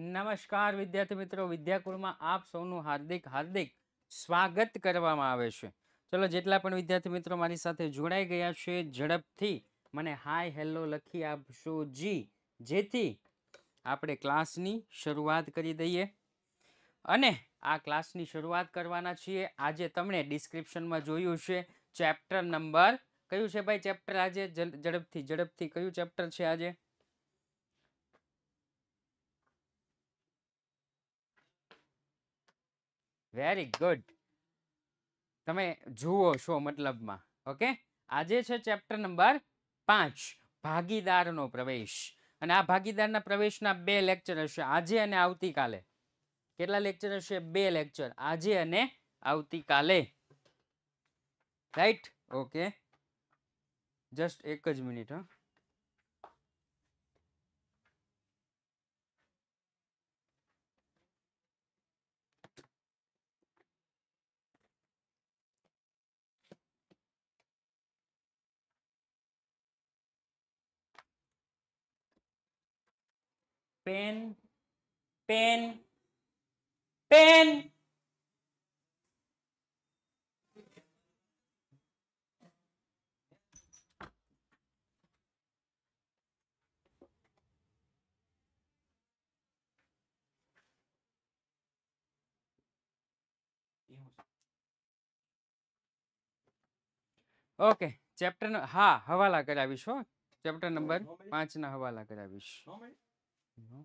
નમસ્કાર વિદ્યાર્થી મિત્રો વિદ્યાકુળમાં આપ સૌનું હાર્દિક હાર્દિક સ્વાગત કરવામાં આવે છે ચલો જેટલા પણ વિદ્યાર્થી મિત્રો મારી સાથે જોડાઈ ગયા છે ઝડપથી મને હાય હેલો લખી આપશો જી જેથી આપણે ક્લાસની શરૂઆત કરી દઈએ અને આ ક્લાસની શરૂઆત કરવાના છીએ આજે તમને ડિસ્ક્રિપ્શનમાં જોયું છે ચેપ્ટર નંબર કયું છે ભાઈ ચેપ્ટર આજે ઝડપથી ઝડપથી કયું ચેપ્ટર છે આજે વેરી ગુડ તમે જુઓ છો મતલબમાં ઓકે આજે છે ચેપ્ટર નંબર પાંચ ભાગીદારનો પ્રવેશ અને આ ભાગીદારના પ્રવેશના બે લેક્ચર હશે આજે અને આવતીકાલે કેટલા લેક્ચર હશે બે લેક્ચર આજે અને આવતીકાલે રાઈટ ઓકે જસ્ટ એક જ મિનિટ હા pen pen pen okay chapter हा हवाला करीश हो चैप्टर नंबर पांच ना हवाला करीश Non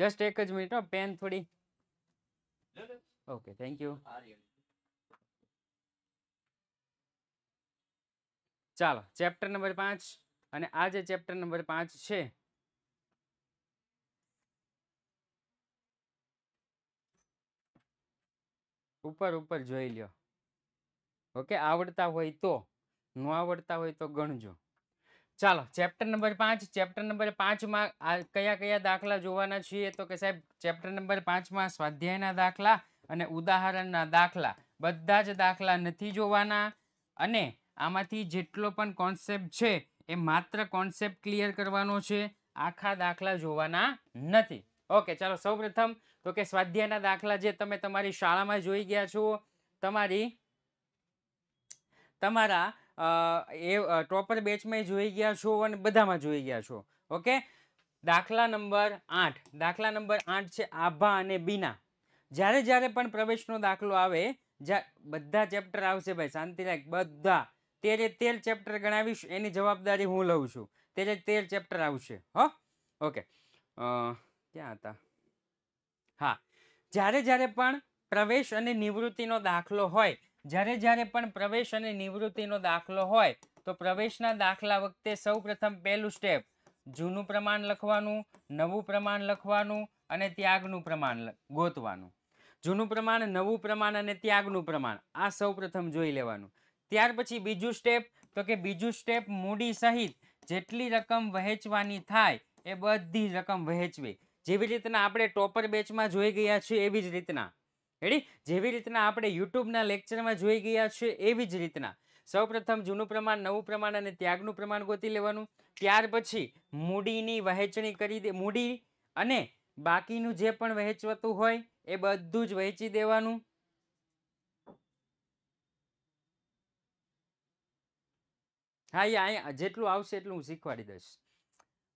જસ્ટ એક જ મિનિટ પેન થોડી ઓકે થેન્ક યુ ચાલો ચેપ્ટર નંબર પાંચ અને આ જે ચેપ્ટર નંબર પાંચ છે ઉપર ઉપર જોઈ લ્યો ઓકે આવડતા હોય તો ન આવડતા હોય તો ગણજો ચાલો ચેપ્ટર નંબર પાંચ ચેપ્ટર નંબર પાંચમાં આ કયા કયા દાખલા જોવાના છીએ તો કે સાહેબ ચેપ્ટર નંબર પાંચમાં સ્વાધ્યાયના દાખલા અને ઉદાહરણના દાખલા બધા જ દાખલા નથી જોવાના અને આમાંથી જેટલો પણ કોન્સેપ્ટ છે એ માત્ર કોન્સેપ્ટ ક્લિયર કરવાનો છે આખા દાખલા જોવાના નથી ઓકે ચાલો સૌપ્રથમ તો કે સ્વાધ્યાયના દાખલા જે તમે તમારી શાળામાં જોઈ ગયા છો તમારી તમારા એ ટોપર બેચમાં જોઈ ગયા છો અને બધામાં જોઈ ગયા છો ઓકે દાખલા નંબર આઠ દાખલા નંબર આઠ છે આભા અને બીના જ્યારે જ્યારે પણ પ્રવેશનો દાખલો આવે બધા ચેપ્ટર આવશે ભાઈ શાંતિ બધા તેરે તેર ચેપ્ટર ગણાવીશ એની જવાબદારી હું લઉં છું તેરે તેર ચેપ્ટર આવશે હો ઓકે ક્યાં હતા હા જ્યારે જ્યારે પણ પ્રવેશ અને નિવૃત્તિનો દાખલો હોય જ્યારે જ્યારે પણ પ્રવેશ અને નિવૃત્તિનો દાખલો હોય તો પ્રવેશના દાખલા વખતે સૌપ્રથમ પહેલું સ્ટેપ જૂનું પ્રમાણ લખવાનું નવું પ્રમાણ લખવાનું અને ત્યાગનું પ્રમાણ ગોતવાનું જૂનું પ્રમાણ નવું પ્રમાણ અને ત્યાગનું પ્રમાણ આ સૌપ્રથમ જોઈ લેવાનું ત્યાર પછી બીજું સ્ટેપ તો કે બીજું સ્ટેપ મૂડી સહિત જેટલી રકમ વહેંચવાની થાય એ બધી રકમ વહેંચવી જેવી રીતના આપણે ટોપર બેચમાં જોઈ ગયા છીએ એવી જ રીતના રેડી જેવી રીતના આપણે યુટ્યુબના લેક્ચરમાં જોઈ ગયા છે એવી જ રીતના સૌપ્રથમ જૂનું પ્રમાણ નવું પ્રમાણ અને ત્યાગનું પ્રમાણ ગોતી લેવાનું ત્યાર પછી મૂડીની વહેંચણી કરી દે મૂડી અને બાકીનું જે પણ વહેંચવાતું હોય એ બધું જ વહેંચી દેવાનું હા એ અહીંયા જેટલું આવશે એટલું હું શીખવાડી દઈશ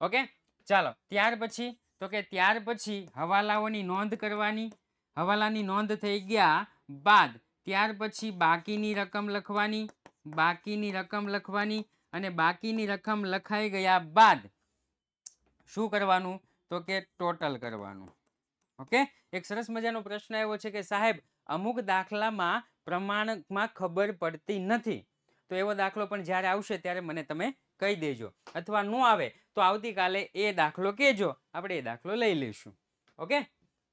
ઓકે ચાલો ત્યાર પછી તો કે ત્યાર પછી હવાલાઓની નોંધ કરવાની હવાલાની નોંધ થઈ ગયા બાદ ત્યાર પછી બાકીની રકમ લખવાની બાકીની રકમ લખવાની અને બાકીની રકમ લખાઈ ગયા બાદ શું કરવાનું તો કે ટોટલ કરવાનું ઓકે એક સરસ મજાનો પ્રશ્ન એવો છે કે સાહેબ અમુક દાખલામાં પ્રમાણમાં ખબર પડતી નથી તો એવો દાખલો પણ જ્યારે આવશે ત્યારે મને તમે કહી દેજો અથવા ન આવે તો આવતીકાલે એ દાખલો કહેજો આપણે એ દાખલો લઈ લઈશું ઓકે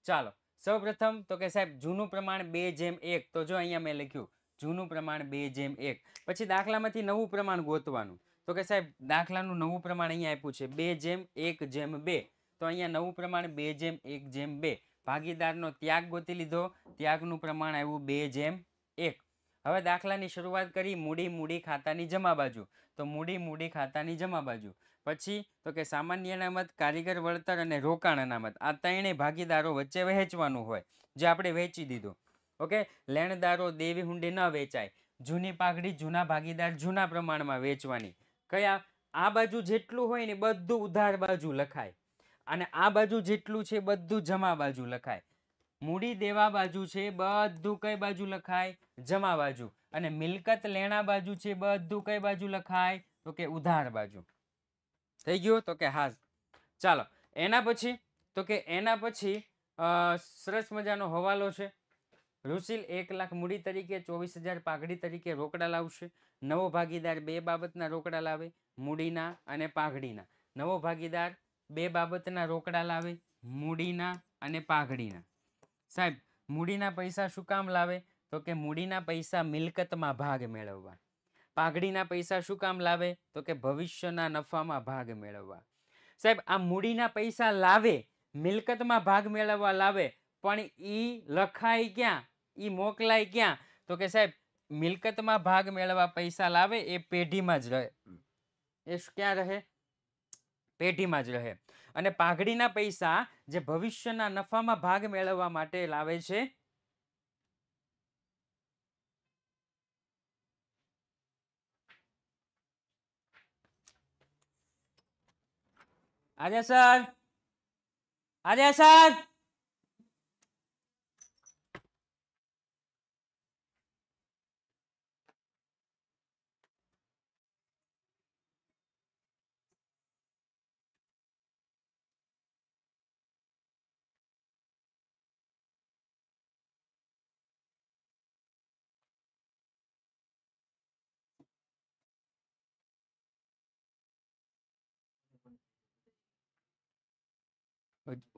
ચાલો સૌપ્રથમ તો કે સાહેબ જૂનું પ્રમાણ બે જેમ એક તો જો અહીંયા મેં લખ્યું જૂનું પ્રમાણ બે જેમ એક પછી દાખલામાંથી નવું પ્રમાણ ગોતવાનું તો કે સાહેબ દાખલાનું નવું પ્રમાણ અહીંયા આપ્યું છે બે જેમ એક જેમ બે તો અહીંયા નવું પ્રમાણ બે જેમ એક જેમ બે ભાગીદારનો ત્યાગ ગોતી લીધો ત્યાગનું પ્રમાણ આવ્યું બે જેમ એક હવે દાખલાની શરૂઆત કરી મૂડી મૂડી ખાતાની જમા બાજુ તો મૂડી મૂડી ખાતાની જમા બાજુ પછી તો કે સામાન્ય અનામત કારીગર વળતર અને રોકાણ અનામત આ ત્રણેય ભાગીદારો વચ્ચે વહેંચવાનું હોય જે આપણે વેચી દીધું ઓકે લેણદારો દેવી હુંડી ન વેચાય જૂની પાઘડી જૂના ભાગીદાર જૂના પ્રમાણમાં વેચવાની કયા આ બાજુ જેટલું હોય ને બધું ઉધાર બાજુ લખાય અને આ બાજુ જેટલું છે બધું જમા બાજુ લખાય મૂડી દેવા બાજુ છે બધું કઈ બાજુ લખાય જમા બાજુ અને મિલકત લેણા બાજુ છે બધું કઈ બાજુ લખાય તો કે ઉધાર બાજુ થઈ ગયું તો કે હા ચાલો એના પછી તો કે એના પછી સરસ મજાનો હવાલો છે રુસિલ એક લાખ મૂડી તરીકે ચોવીસ હજાર પાઘડી તરીકે રોકડા લાવશે નવો ભાગીદાર બે બાબતના રોકડા લાવે મૂડીના અને પાઘડીના નવો ભાગીદાર બે બાબતના રોકડા લાવે મૂડીના અને પાઘડીના સાહેબ મૂડીના પૈસા શું કામ લાવે તો કે મૂડીના પૈસા મિલકતમાં ભાગ મેળવવા પાઘડીના પૈસા શું કામ લાવે તો કે ભવિષ્યના નફામાં ભાગ મેળવવા સાહેબ આ મૂડીના પૈસા લાવે મિલકતમાં ભાગ મેળવવા લાવે પણ એ લખાય ક્યાં એ મોકલાય ક્યાં તો કે સાહેબ મિલકતમાં ભાગ મેળવવા પૈસા લાવે એ પેઢીમાં જ રહે એ ક્યાં રહે પેઢીમાં જ રહે અને પાઘડીના પૈસા જે ભવિષ્યના નફામાં ભાગ મેળવવા માટે લાવે છે આજે સર આજે સર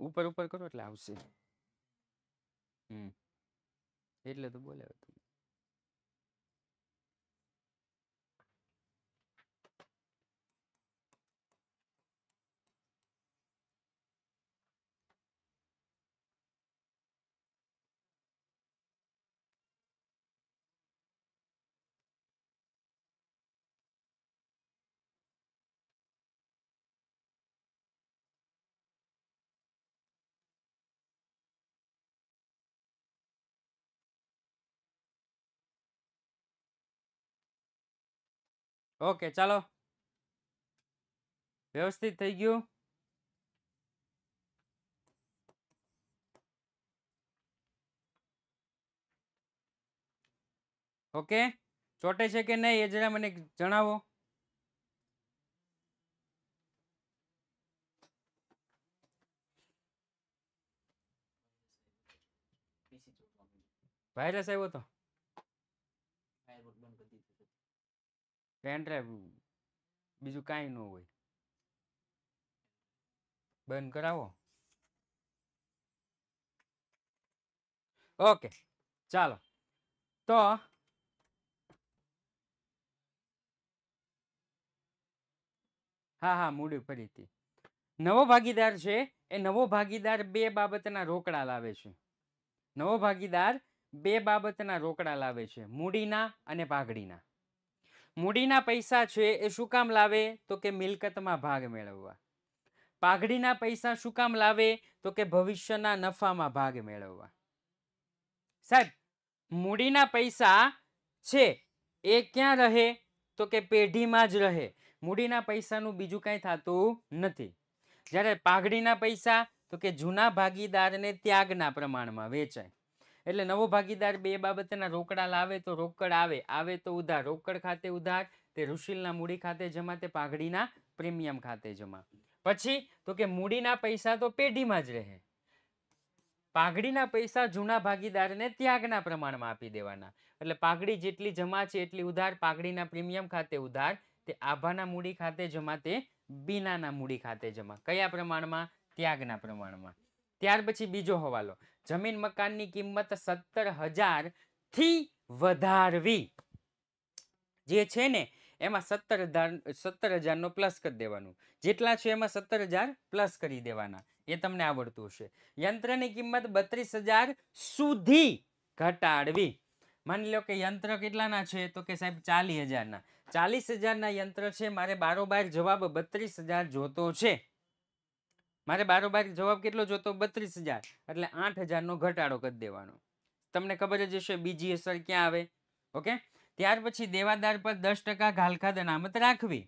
ઉપર ઉપર કરો એટલે આવશે હમ એટલે તો બોલે તમને ओके चलो व्यवस्थित થઈ ગયો ઓકે છોટે છે કે નહીં એ જરા મને જણાવો ભાઈરસ આવ્યો તો પેન ડ્રાઈવ બીજું કાંઈ ન હોય બંધ કરાવો ઓકે ચાલો તો હા હા મૂડી ફરીથી નવો ભાગીદાર છે એ નવો ભાગીદાર બે બાબતના રોકડા લાવે છે નવો ભાગીદાર બે બાબતના રોકડા લાવે છે મૂડીના અને પાઘડીના મૂડીના પૈસા છે એ શું કામ લાવે તો કે મિલકતમાં ભાગ મેળવવા પાઘડીના પૈસા શું કામ લાવે તો કે ભવિષ્યના નફામાં ભાગ મેળવવા સાહેબ મૂડીના પૈસા છે એ ક્યાં રહે તો કે પેઢીમાં જ રહે મૂડીના પૈસાનું બીજું કાંઈ થતું નથી જ્યારે પાઘડીના પૈસા તો કે જૂના ભાગીદારને ત્યાગના પ્રમાણમાં વેચાય એટલે નવો ભાગીદાર બે બાબતના રોકડા લાવે તો રોકડ આવે આવે તો ઉધાર રોકડ ખાતે ઉધાર તે ઋષિલના મૂડી ખાતે જમા તે પાઘડીના પ્રીમિયમ ખાતે જમા પછી તો કે મૂડીના પૈસા તો પેઢીમાં જ રહે પાઘડીના પૈસા જૂના ભાગીદારને ત્યાગના પ્રમાણમાં આપી દેવાના એટલે પાઘડી જેટલી જમા છે એટલી ઉધાર પાઘડીના પ્રીમિયમ ખાતે ઉધાર તે આભાના મૂડી ખાતે જમા તે બીનાના મૂડી ખાતે જમા કયા પ્રમાણમાં ત્યાગના પ્રમાણમાં ત્યાર પછી બીજો હવાલો જમીન મકાનની કિંમત સત્તર હજાર થી વધારવી જે છે ને એમાં સત્તર હજાર સત્તર હજારનો પ્લસ કરી દેવાનું જેટલા છે એમાં સત્તર હજાર પ્લસ કરી દેવાના એ તમને આવડતું હશે યંત્રની કિંમત બત્રીસ હજાર સુધી ઘટાડવી માની લો કે યંત્ર કેટલાના છે તો કે સાહેબ ચાલીસ હજારના ચાલીસ હજારના યંત્ર છે મારે બારોબાર જવાબ બત્રીસ હજાર જોતો છે મારે બારોબાર જવાબ કેટલો જોતો બત્રીસ હજાર એટલે આઠ હજારનો ઘટાડો કરી દેવાનો તમને ખબર જ હશે બીજી અસર ક્યાં આવે ઓકે ત્યાર પછી દેવાદાર પર દસ ટકા ઘાલખાદ અનામત રાખવી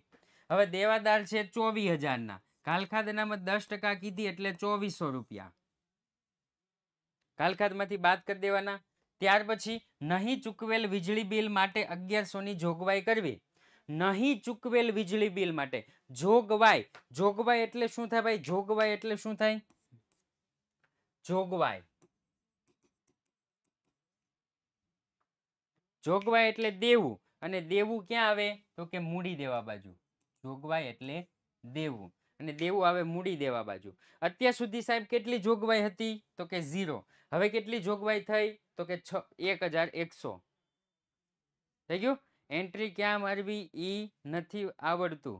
હવે દેવાદાર છે ચોવીસ હજારના ઘાલખાદ અનામત દસ ટકા કીધી એટલે ચોવીસો રૂપિયા ઘાલખાદમાંથી બાદ કરી દેવાના ત્યાર પછી નહીં ચૂકવેલ વીજળી બિલ માટે અગિયારસોની જોગવાઈ કરવી નહીં ચૂકવેલ વીજળી બિલ માટે જોગવાઈ જોગવાઈ એટલે શું થાય ભાઈ જોગવાઈ એટલે શું થાય જોગવાઈ જોગવાઈ એટલે દેવું અને દેવું ક્યાં આવે તો કે મૂડી દેવા બાજુ જોગવાઈ એટલે દેવું અને દેવું આવે મૂડી દેવા બાજુ અત્યાર સુધી સાહેબ કેટલી જોગવાઈ હતી તો કે ઝીરો હવે કેટલી જોગવાઈ થઈ તો કે છ એક હજાર એકસો થઈ ગયું એન્ટ્રી ક્યાં મારવી એ નથી આવડતું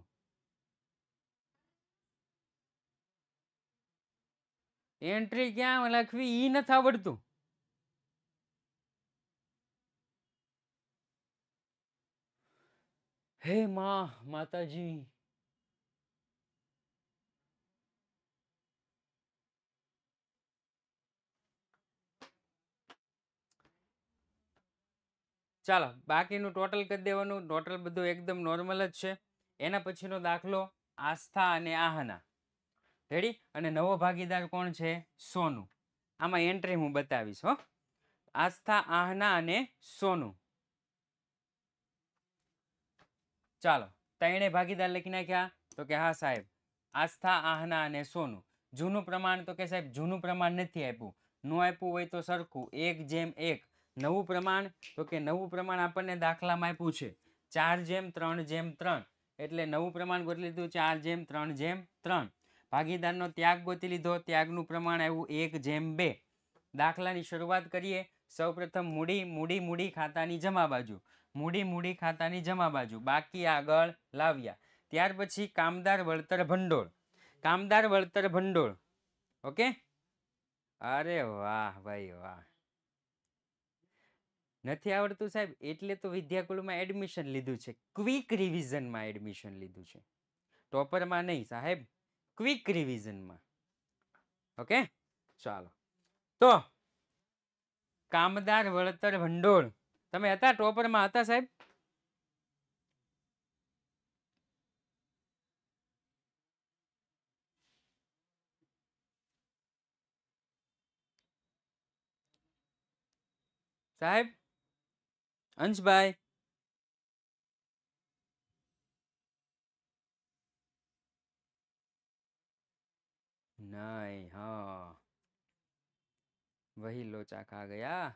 એન્ટ્રી ક્યાં લખવી એ નથી આવડતું હે માં માતાજી ચાલો બાકીનું ટોટલ કરી દેવાનું ટોટલ બધું એકદમ નોર્મલ જ છે એના પછીનો દાખલો આસ્થા અને આહના રેડી અને નવો ભાગીદાર કોણ છે સોનું આમાં એન્ટ્રી હું બતાવીશ હો આસ્થા આહના અને સોનું ચાલો ત્રણે ભાગીદાર લખી નાખ્યા તો કે હા સાહેબ આસ્થા આહના અને સોનું જૂનું પ્રમાણ તો કે સાહેબ જૂનું પ્રમાણ નથી આપ્યું ન આપ્યું હોય તો સરખું એક જેમ એક નવું પ્રમાણ તો કે નવું પ્રમાણ આપણને દાખલામાં આપ્યું છે ચાર જેમ ત્રણ જેમ ત્રણ એટલે નવું પ્રમાણ ગોતી લીધું ચાર જેમ ત્રણ જેમ ત્રણ ભાગીદારનો ત્યાગ ગોતી લીધો ત્યાગનું પ્રમાણ આવ્યું એક જેમ બે દાખલાની શરૂઆત કરીએ સૌપ્રથમ મૂડી મૂડી મૂડી ખાતાની જમા બાજુ મૂડી મૂડી ખાતાની જમા બાજુ બાકી આગળ લાવ્યા ત્યાર પછી કામદાર વળતર ભંડોળ કામદાર વળતર ભંડોળ ઓકે અરે વાહ ભાઈ વાહ નથી આવડતું સાહેબ એટલે તો વિદ્યાકુલમાં એડમિશન લીધું છે ક્વિક રિવિઝનમાં એડમિશન લીધું છે ટોપરમાં નહીં સાહેબ ક્વિક રિવિઝનમાં ઓકે ચાલો તો કામદાર વળતર ભંડોળ તમે હતા ટોપરમાં હતા સાહેબ સાહેબ અંશભાઈ નહીં હા વહી લોચા ખા ગયા સર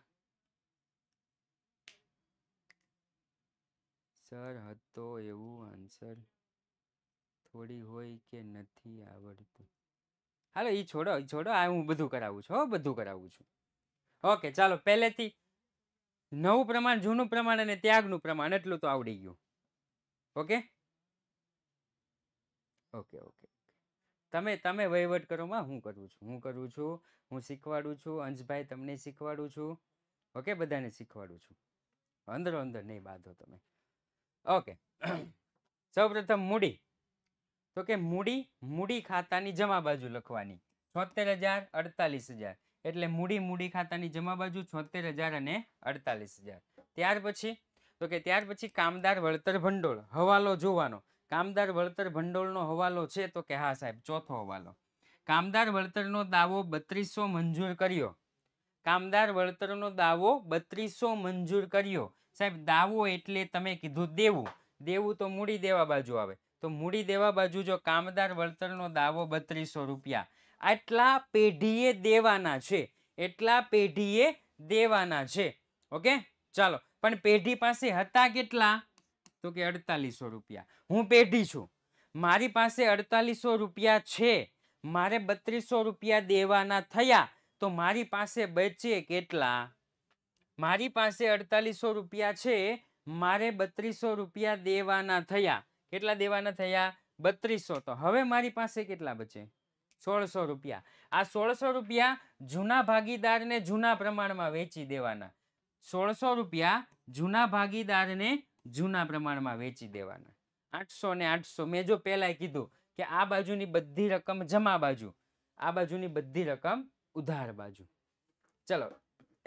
હતો એવું આન્સર થોડી હોય કે નથી આવડતું હાલો એ છોડો છોડો આ હું બધું કરાવું છું હો બધું કરાવું છું ઓકે ચાલો પહેલેથી નવું પ્રમાણ જૂનું પ્રમાણ અને ત્યાગનું પ્રમાણ એટલું તો આવડી ગયું ઓકે ઓકે ઓકે તમે તમે વહીવટ કરોમાં હું કરું છું હું કરું છું હું શીખવાડું છું અંશભાઈ તમને શીખવાડું છું ઓકે બધાને શીખવાડું છું અંદરો અંદર નહીં બાંધો તમે ઓકે સૌપ્રથમ મૂડી તો કે મૂડી મૂડી ખાતાની જમા બાજુ લખવાની છોતેર હજાર અડતાલીસ હજાર એટલે મૂડી મૂડી ખાતાની જમા બાજુ છોતેર હજાર અને અડતાલીસ હજાર ત્યાર પછી તો કે ત્યાર પછી કામદાર વળતર ભંડોળ હવાલો જોવાનો કામદાર વળતર ભંડોળનો હવાલો છે તો કે હા સાહેબ ચોથો હવાલો કામદાર વળતરનો દાવો બત્રીસો મંજૂર કર્યો કામદાર વળતરનો દાવો બત્રીસો મંજૂર કર્યો સાહેબ દાવો એટલે તમે કીધું દેવું દેવું તો મૂડી દેવા બાજુ આવે તો મૂડી દેવા બાજુ જો કામદાર વળતરનો દાવો બત્રીસો રૂપિયા આટલા પેઢીએ દેવાના છે એટલા પેઢીએ દેવાના છે ઓકે ચાલો પણ પેઢી પાસે હતા કેટલા તો કે અડતાલીસો રૂપિયા હું પેઢી છું મારી પાસે અડતાલીસો રૂપિયા છે મારે બત્રીસો રૂપિયા દેવાના થયા તો મારી પાસે બચે કેટલા મારી પાસે અડતાલીસો રૂપિયા છે મારે બત્રીસો રૂપિયા દેવાના થયા કેટલા દેવાના થયા બત્રીસો તો હવે મારી પાસે કેટલા બચે સોળસો રૂપિયા આ સોળસો રૂપિયા જૂના ભાગીદારને જૂના પ્રમાણમાં વેચી દેવાના સોળસો રૂપિયા જૂના ભાગીદારને જૂના પ્રમાણમાં વેચી દેવાના આઠસો ને આઠસો મેં જો પહેલાં કીધું કે આ બાજુની બધી રકમ જમા બાજુ આ બાજુની બધી રકમ ઉધાર બાજુ ચલો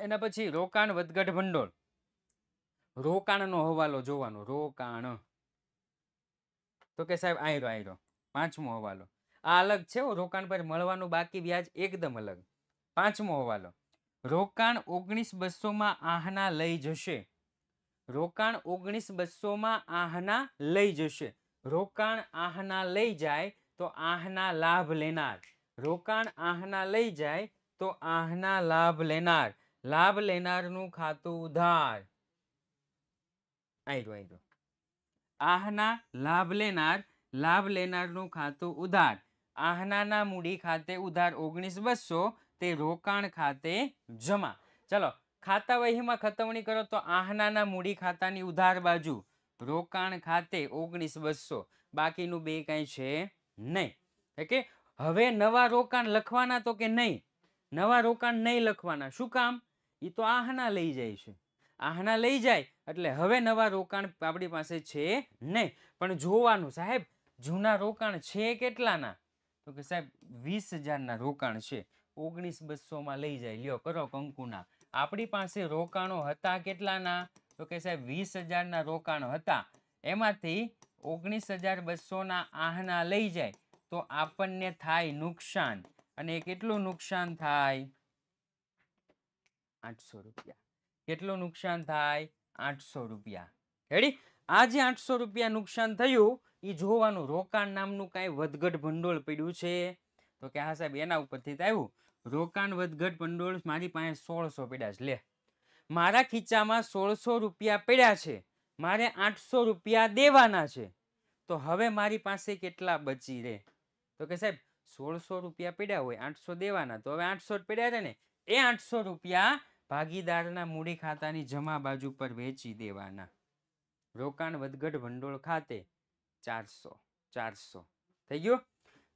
એના પછી રોકાણ વધઘટ ભંડોળ રોકાણનો હવાલો જોવાનો રોકાણ તો કે સાહેબ આયરો આયરો પાંચમો હવાલો આ અલગ છે રોકાણ પર મળવાનું બાકી વ્યાજ એકદમ અલગ પાંચમો હવાલો રોકાણ ઓગણીસ બસોમાં આહના લઈ જશે રોકાણ ઓગણીસ બસોમાં આહના લઈ જશે રોકાણ આહના લઈ જાય તો આહના લાભ લેનાર રોકાણ આહના લઈ જાય તો આહના લાભ લેનાર લાભ લેનારનું ખાતું ઉધાર આહના લાભ લેનાર લાભ લેનારનું ખાતું ઉધાર આહનાના મૂડી ખાતે ઉધાર ઓગણીસ બસો તે રોકાણ ખાતે જમા ચલો ખાતા વહીમાં ખતવણી કરો તો આહનાના મૂડી ખાતાની ઉધાર બાજુ રોકાણ ખાતે ઓગણીસ બસો બાકીનું બે કાંઈ છે નહીં ઓકે હવે નવા રોકાણ લખવાના તો કે નહીં નવા રોકાણ નહીં લખવાના શું કામ એ તો આહના લઈ જાય છે આહના લઈ જાય એટલે હવે નવા રોકાણ આપણી પાસે છે નહીં પણ જોવાનું સાહેબ જૂના રોકાણ છે કેટલાના તો કે સાહેબ વીસ હજારના રોકાણ છે ઓગણીસ બસોમાં લઈ જાય લ્યો કરો કંકુના આપણી પાસે રોકાણો હતા કેટલાના તો કે સાહેબ વીસ હજારના રોકાણ હતા એમાંથી ઓગણીસ હજાર બસોના આહના લઈ જાય તો આપણને થાય નુકસાન અને કેટલું નુકસાન થાય આઠસો રૂપિયા કેટલું નુકસાન થાય આઠસો રૂપિયા હેડી આ જે આઠસો રૂપિયા નુકસાન થયું એ જોવાનું રોકાણ નામનું કાંઈ વધઘટ ભંડોળ પડ્યું છે તો કે હા સાહેબ એના ઉપરથી તો આવ્યું રોકાણ વધઘટ ભંડોળ મારી પાસે સોળસો પડ્યા છે લે મારા ખીચામાં સોળસો રૂપિયા પડ્યા છે મારે આઠસો રૂપિયા દેવાના છે તો હવે મારી પાસે કેટલા બચી રહે તો કે સાહેબ સોળસો રૂપિયા પડ્યા હોય આઠસો દેવાના તો હવે આઠસો જ પડ્યા છે ને એ આઠસો રૂપિયા ભાગીદારના મૂડી ખાતાની જમા બાજુ પર વેચી દેવાના રોકાણ વધઘટ ભંડોળ ખાતે ચારસો ચારસો થઈ ગયું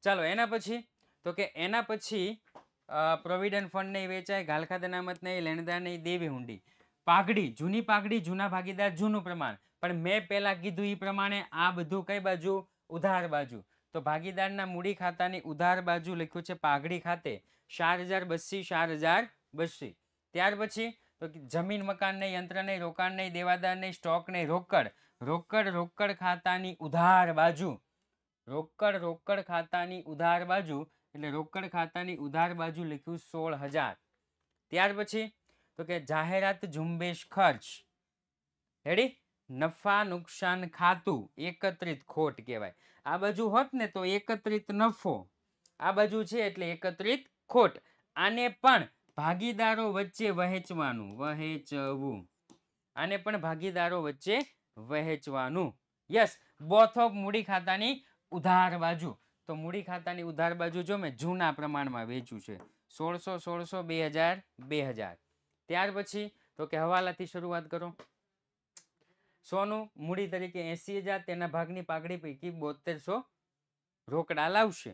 ચાલો એના પછી તો કે એના પછી પ્રોવિડન્ટ ફંડ નહીં વેચાય ગાલખાદ અનામત નહીં લેણદાર નહીં દેવી હુંડી પાઘડી જૂની પાઘડી જૂના ભાગીદાર જૂનું પ્રમાણ પણ મેં પહેલાં કીધું એ પ્રમાણે આ બધું કઈ બાજુ ઉધાર બાજુ તો ભાગીદારના મૂડી ખાતાની ઉધાર બાજુ લખ્યું છે પાઘડી ખાતે ચાર હજાર બસ્સી ચાર હજાર બસ્સી ત્યાર પછી તો જમીન મકાન નહીં યંત્ર નહીં રોકાણ નહીં દેવાદાર નહીં સ્ટોક નહીં રોકડ રોકડ રોકડ ખાતાની ઉધાર બાજુ રોકડ રોકડ ખાતાની ઉધાર બાજુ એટલે રોકડ ખાતાની ઉધાર બાજુ લખ્યું સોળ હજાર ત્યાર પછી તો કે જાહેરાત ઝુંબેશ ખર્ચ હેડી નફા નુકસાન ખાતું એકત્રિત ખોટ કહેવાય આ બાજુ હોત ને તો એકત્રિત નફો આ બાજુ છે એટલે એકત્રિત ખોટ આને પણ ભાગીદારો વચ્ચે વહેંચવાનું વહેંચવું આને પણ ભાગીદારો વચ્ચે વહેંચવાનું યસ બોથ ઓફ મૂડી ખાતાની ઉધાર બાજુ તો મૂડી ખાતાની ઉધાર બાજુ જો મેં જૂના પ્રમાણમાં વેચ્યું છે સોળસો સોળસો બે હજાર બે હજાર ત્યાર પછી તો કે હવાલાથી શરૂઆત કરો સોનું મૂડી તરીકે એસી હજાર તેના ભાગની પાઘડી પૈકી બોતેરસો રોકડા લાવશે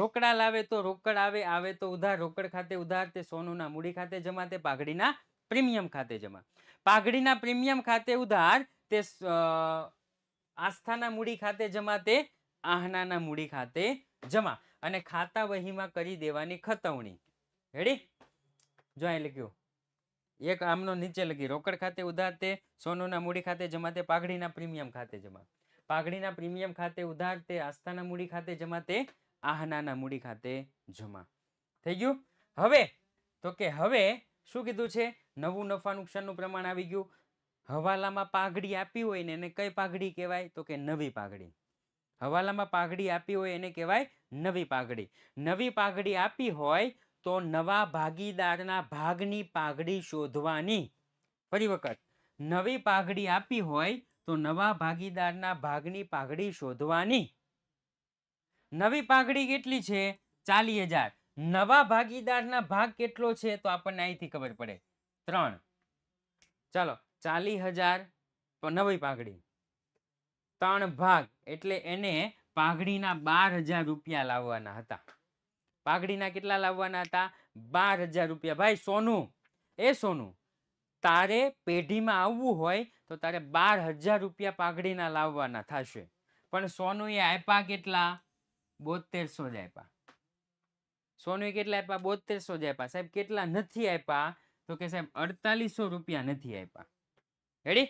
રોકડા લાવે તો રોકડ આવે આવે તો ઉધાર રોકડ ખાતે ઉધાર તે સોનુના મૂડી ખાતે જમા તે પાઘડીના પ્રીમિયમ ખાતે જમા પાઘડીના પ્રીમિયમ ખાતે ઉધાર તે આસ્થાના મૂડી ખાતે જમા તે આહનાના મૂડી ખાતે જમા અને ખાતા વહીમાં કરી દેવાની ખતવણી હેડી જો અહીં લખ્યું એક આમનો નીચે લખી રોકડ ખાતે ઉધાર તે સોનુના મૂડી ખાતે જમા તે પાઘડીના પ્રીમિયમ ખાતે જમા પાઘડીના પ્રીમિયમ ખાતે ઉધાર તે આસ્થાના મૂડી ખાતે જમા તે આહનાના મૂડી ખાતે જમા થઈ ગયું હવે તો કે હવે શું કીધું છે નવું નફા નુકસાનનું પ્રમાણ આવી ગયું હવાલામાં પાઘડી આપી હોય ને એને કઈ પાઘડી કહેવાય તો કે નવી પાઘડી હવાલામાં પાઘડી આપી હોય એને કહેવાય નવી પાઘડી નવી પાઘડી આપી હોય તો નવા ભાગીદારના ભાગની પાઘડી શોધવાની ફરી વખત નવી પાઘડી આપી હોય તો નવા ભાગીદારના ભાગની પાઘડી શોધવાની નવી પાઘડી કેટલી છે ચાલી હજાર નવા ભાગીદારના ભાગ કેટલો છે તો આપણને અહીંથી ખબર પડે ત્રણ ચાલો ચાલી હજાર નવી પાઘડી ત્રણ ભાગ એટલે એને પાઘડીના બાર હજાર રૂપિયા લાવવાના હતા પાઘડીના કેટલા લાવવાના હતા બાર હજાર રૂપિયા ભાઈ સોનું એ સોનું તારે પેઢીમાં આવવું હોય તો તારે બાર હજાર રૂપિયા પાઘડીના લાવવાના થશે પણ સોનું એ આપ્યા કેટલા બોતેરસો જ આપ્યા સોનું કેટલા આપ્યા બોતેરસો જ આપ્યા સાહેબ કેટલા નથી આપ્યા તો કે સાહેબ અડતાલીસો રૂપિયા નથી આપ્યા રેડી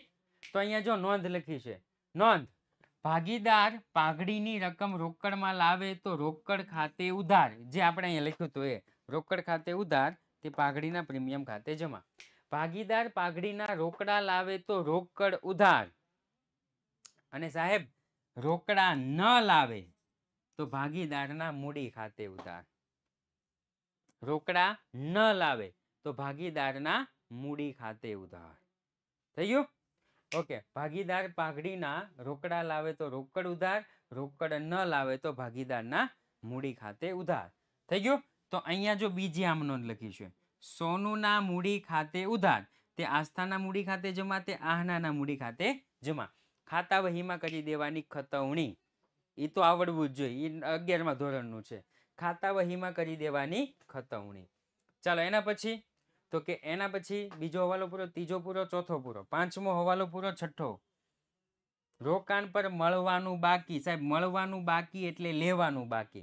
તો અહીંયા જો નોંધ લખી છે નોંધ ભાગીદાર પાઘડીની રકમ રોકડમાં લાવે તો રોકડ ખાતે ઉધાર જે આપણે અહીંયા લખ્યું હતું એ રોકડ ખાતે ઉધાર તે પાઘડીના પ્રીમિયમ ખાતે જમા ભાગીદાર પાઘડીના રોકડા લાવે તો રોકડ ઉધાર અને સાહેબ રોકડા ન લાવે તો ભાગીદારના મૂડી ખાતે ઉધાર રોકડા ન લાવે તો ભાગીદારના મૂડી ખાતે ઉધાર થઈ ગયું ઓકે ભાગીદાર પાઘડીના રોકડા લાવે તો રોકડ ઉધાર રોકડ ન લાવે તો ભાગીદારના મૂડી ખાતે ઉધાર થઈ ગયું તો અહીંયા જો બીજી આમ નોંધ લખી સોનુના મૂડી ખાતે ઉધાર તે આસ્થાના મૂડી ખાતે જમા તે આહનાના મૂડી ખાતે જમા ખાતા વહીમાં કરી દેવાની ખતવણી એ તો આવડવું જ જોઈએ એ અગિયારમાં ધોરણનું છે ખાતા વહીમાં કરી દેવાની ખતવણી ચાલો એના પછી તો કે એના પછી બીજો હવાલો પૂરો ત્રીજો પૂરો ચોથો પૂરો પાંચમો હવાલો પૂરો છઠ્ઠો રોકાણ પર મળવાનું બાકી સાહેબ મળવાનું બાકી એટલે લેવાનું બાકી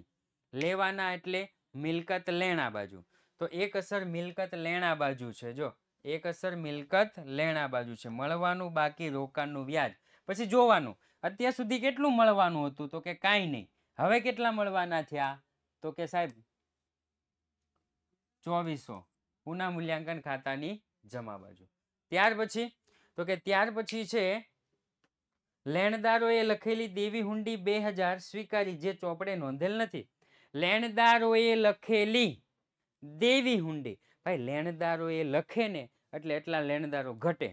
લેવાના એટલે મિલકત લેણા બાજુ તો એક અસર મિલકત લેણા બાજુ છે જો એક અસર મિલકત લેણા બાજુ છે મળવાનું બાકી રોકાણનું વ્યાજ પછી જોવાનું અત્યાર સુધી કેટલું મળવાનું હતું તો કે કાંઈ નહીં હવે કેટલા મળવાના થયા તો કે સાહેબ ચોવીસો પુના મૂલ્યાંકન ખાતાની જમા બાજુ ત્યાર પછી તો કે ત્યાર પછી છે લેણદારોએ લખેલી દેવી હુંડી બે હજાર સ્વીકારી જે ચોપડે નોંધેલ નથી લેણદારોએ લખેલી દેવી હુંડી ભાઈ લેણદારોએ લખે ને એટલે એટલા લેણદારો ઘટે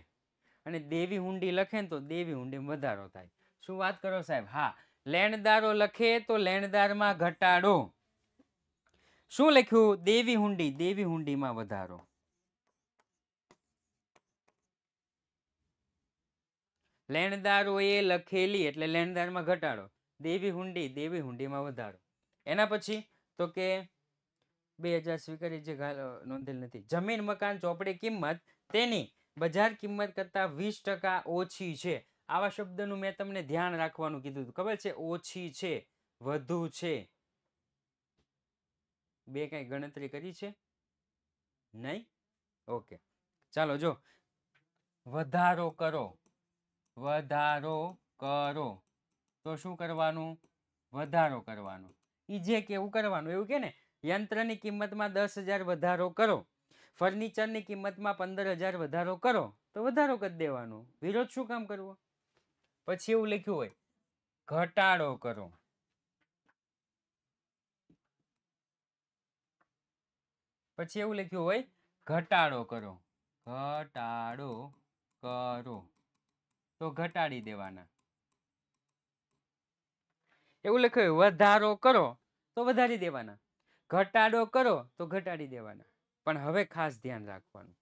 અને દેવી હુંડી લખે ને તો દેવી હુંડી વધારો થાય શું વાત કરો સાહેબ હા લેણદારો લખે તો લેણદારમાં ઘટાડો શું લખ્યું દેવી હુંડી દેવી હુંડીમાં વધારો લેણદારોએ લખેલી એટલે લેણદારમાં ઘટાડો દેવી હુંડી દેવી હુંડીમાં વધારો એના પછી તો કે બે હજાર સ્વીકારી જે નોંધેલ નથી જમીન મકાન ચોપડી કિંમત તેની બજાર કિંમત કરતાં વીસ ટકા ઓછી છે આવા શબ્દનું મેં તમને ધ્યાન રાખવાનું કીધું હતું ખબર છે ઓછી છે વધુ છે બે કાંઈ ગણતરી કરી છે નહીં ઓકે ચાલો જો વધારો કરો વધારો કરો તો શું કરવાનું વધારો કરવાનો એ જે કેવું કરવાનું એવું કે ને યંત્રની કિંમતમાં દસ હજાર વધારો કરો ફર્નિચરની કિંમતમાં પંદર હજાર વધારો કરો તો વધારો કરી દેવાનો વિરોધ શું કામ કરવો પછી એવું લખ્યું હોય ઘટાડો કરો પછી એવું લખ્યું હોય ઘટાડો કરો ઘટાડો કરો તો ઘટાડી દેવાના એવું લખ્યું વધારો કરો તો વધારી દેવાના ઘટાડો કરો તો ઘટાડી દેવાના પણ હવે ખાસ ધ્યાન રાખવાનું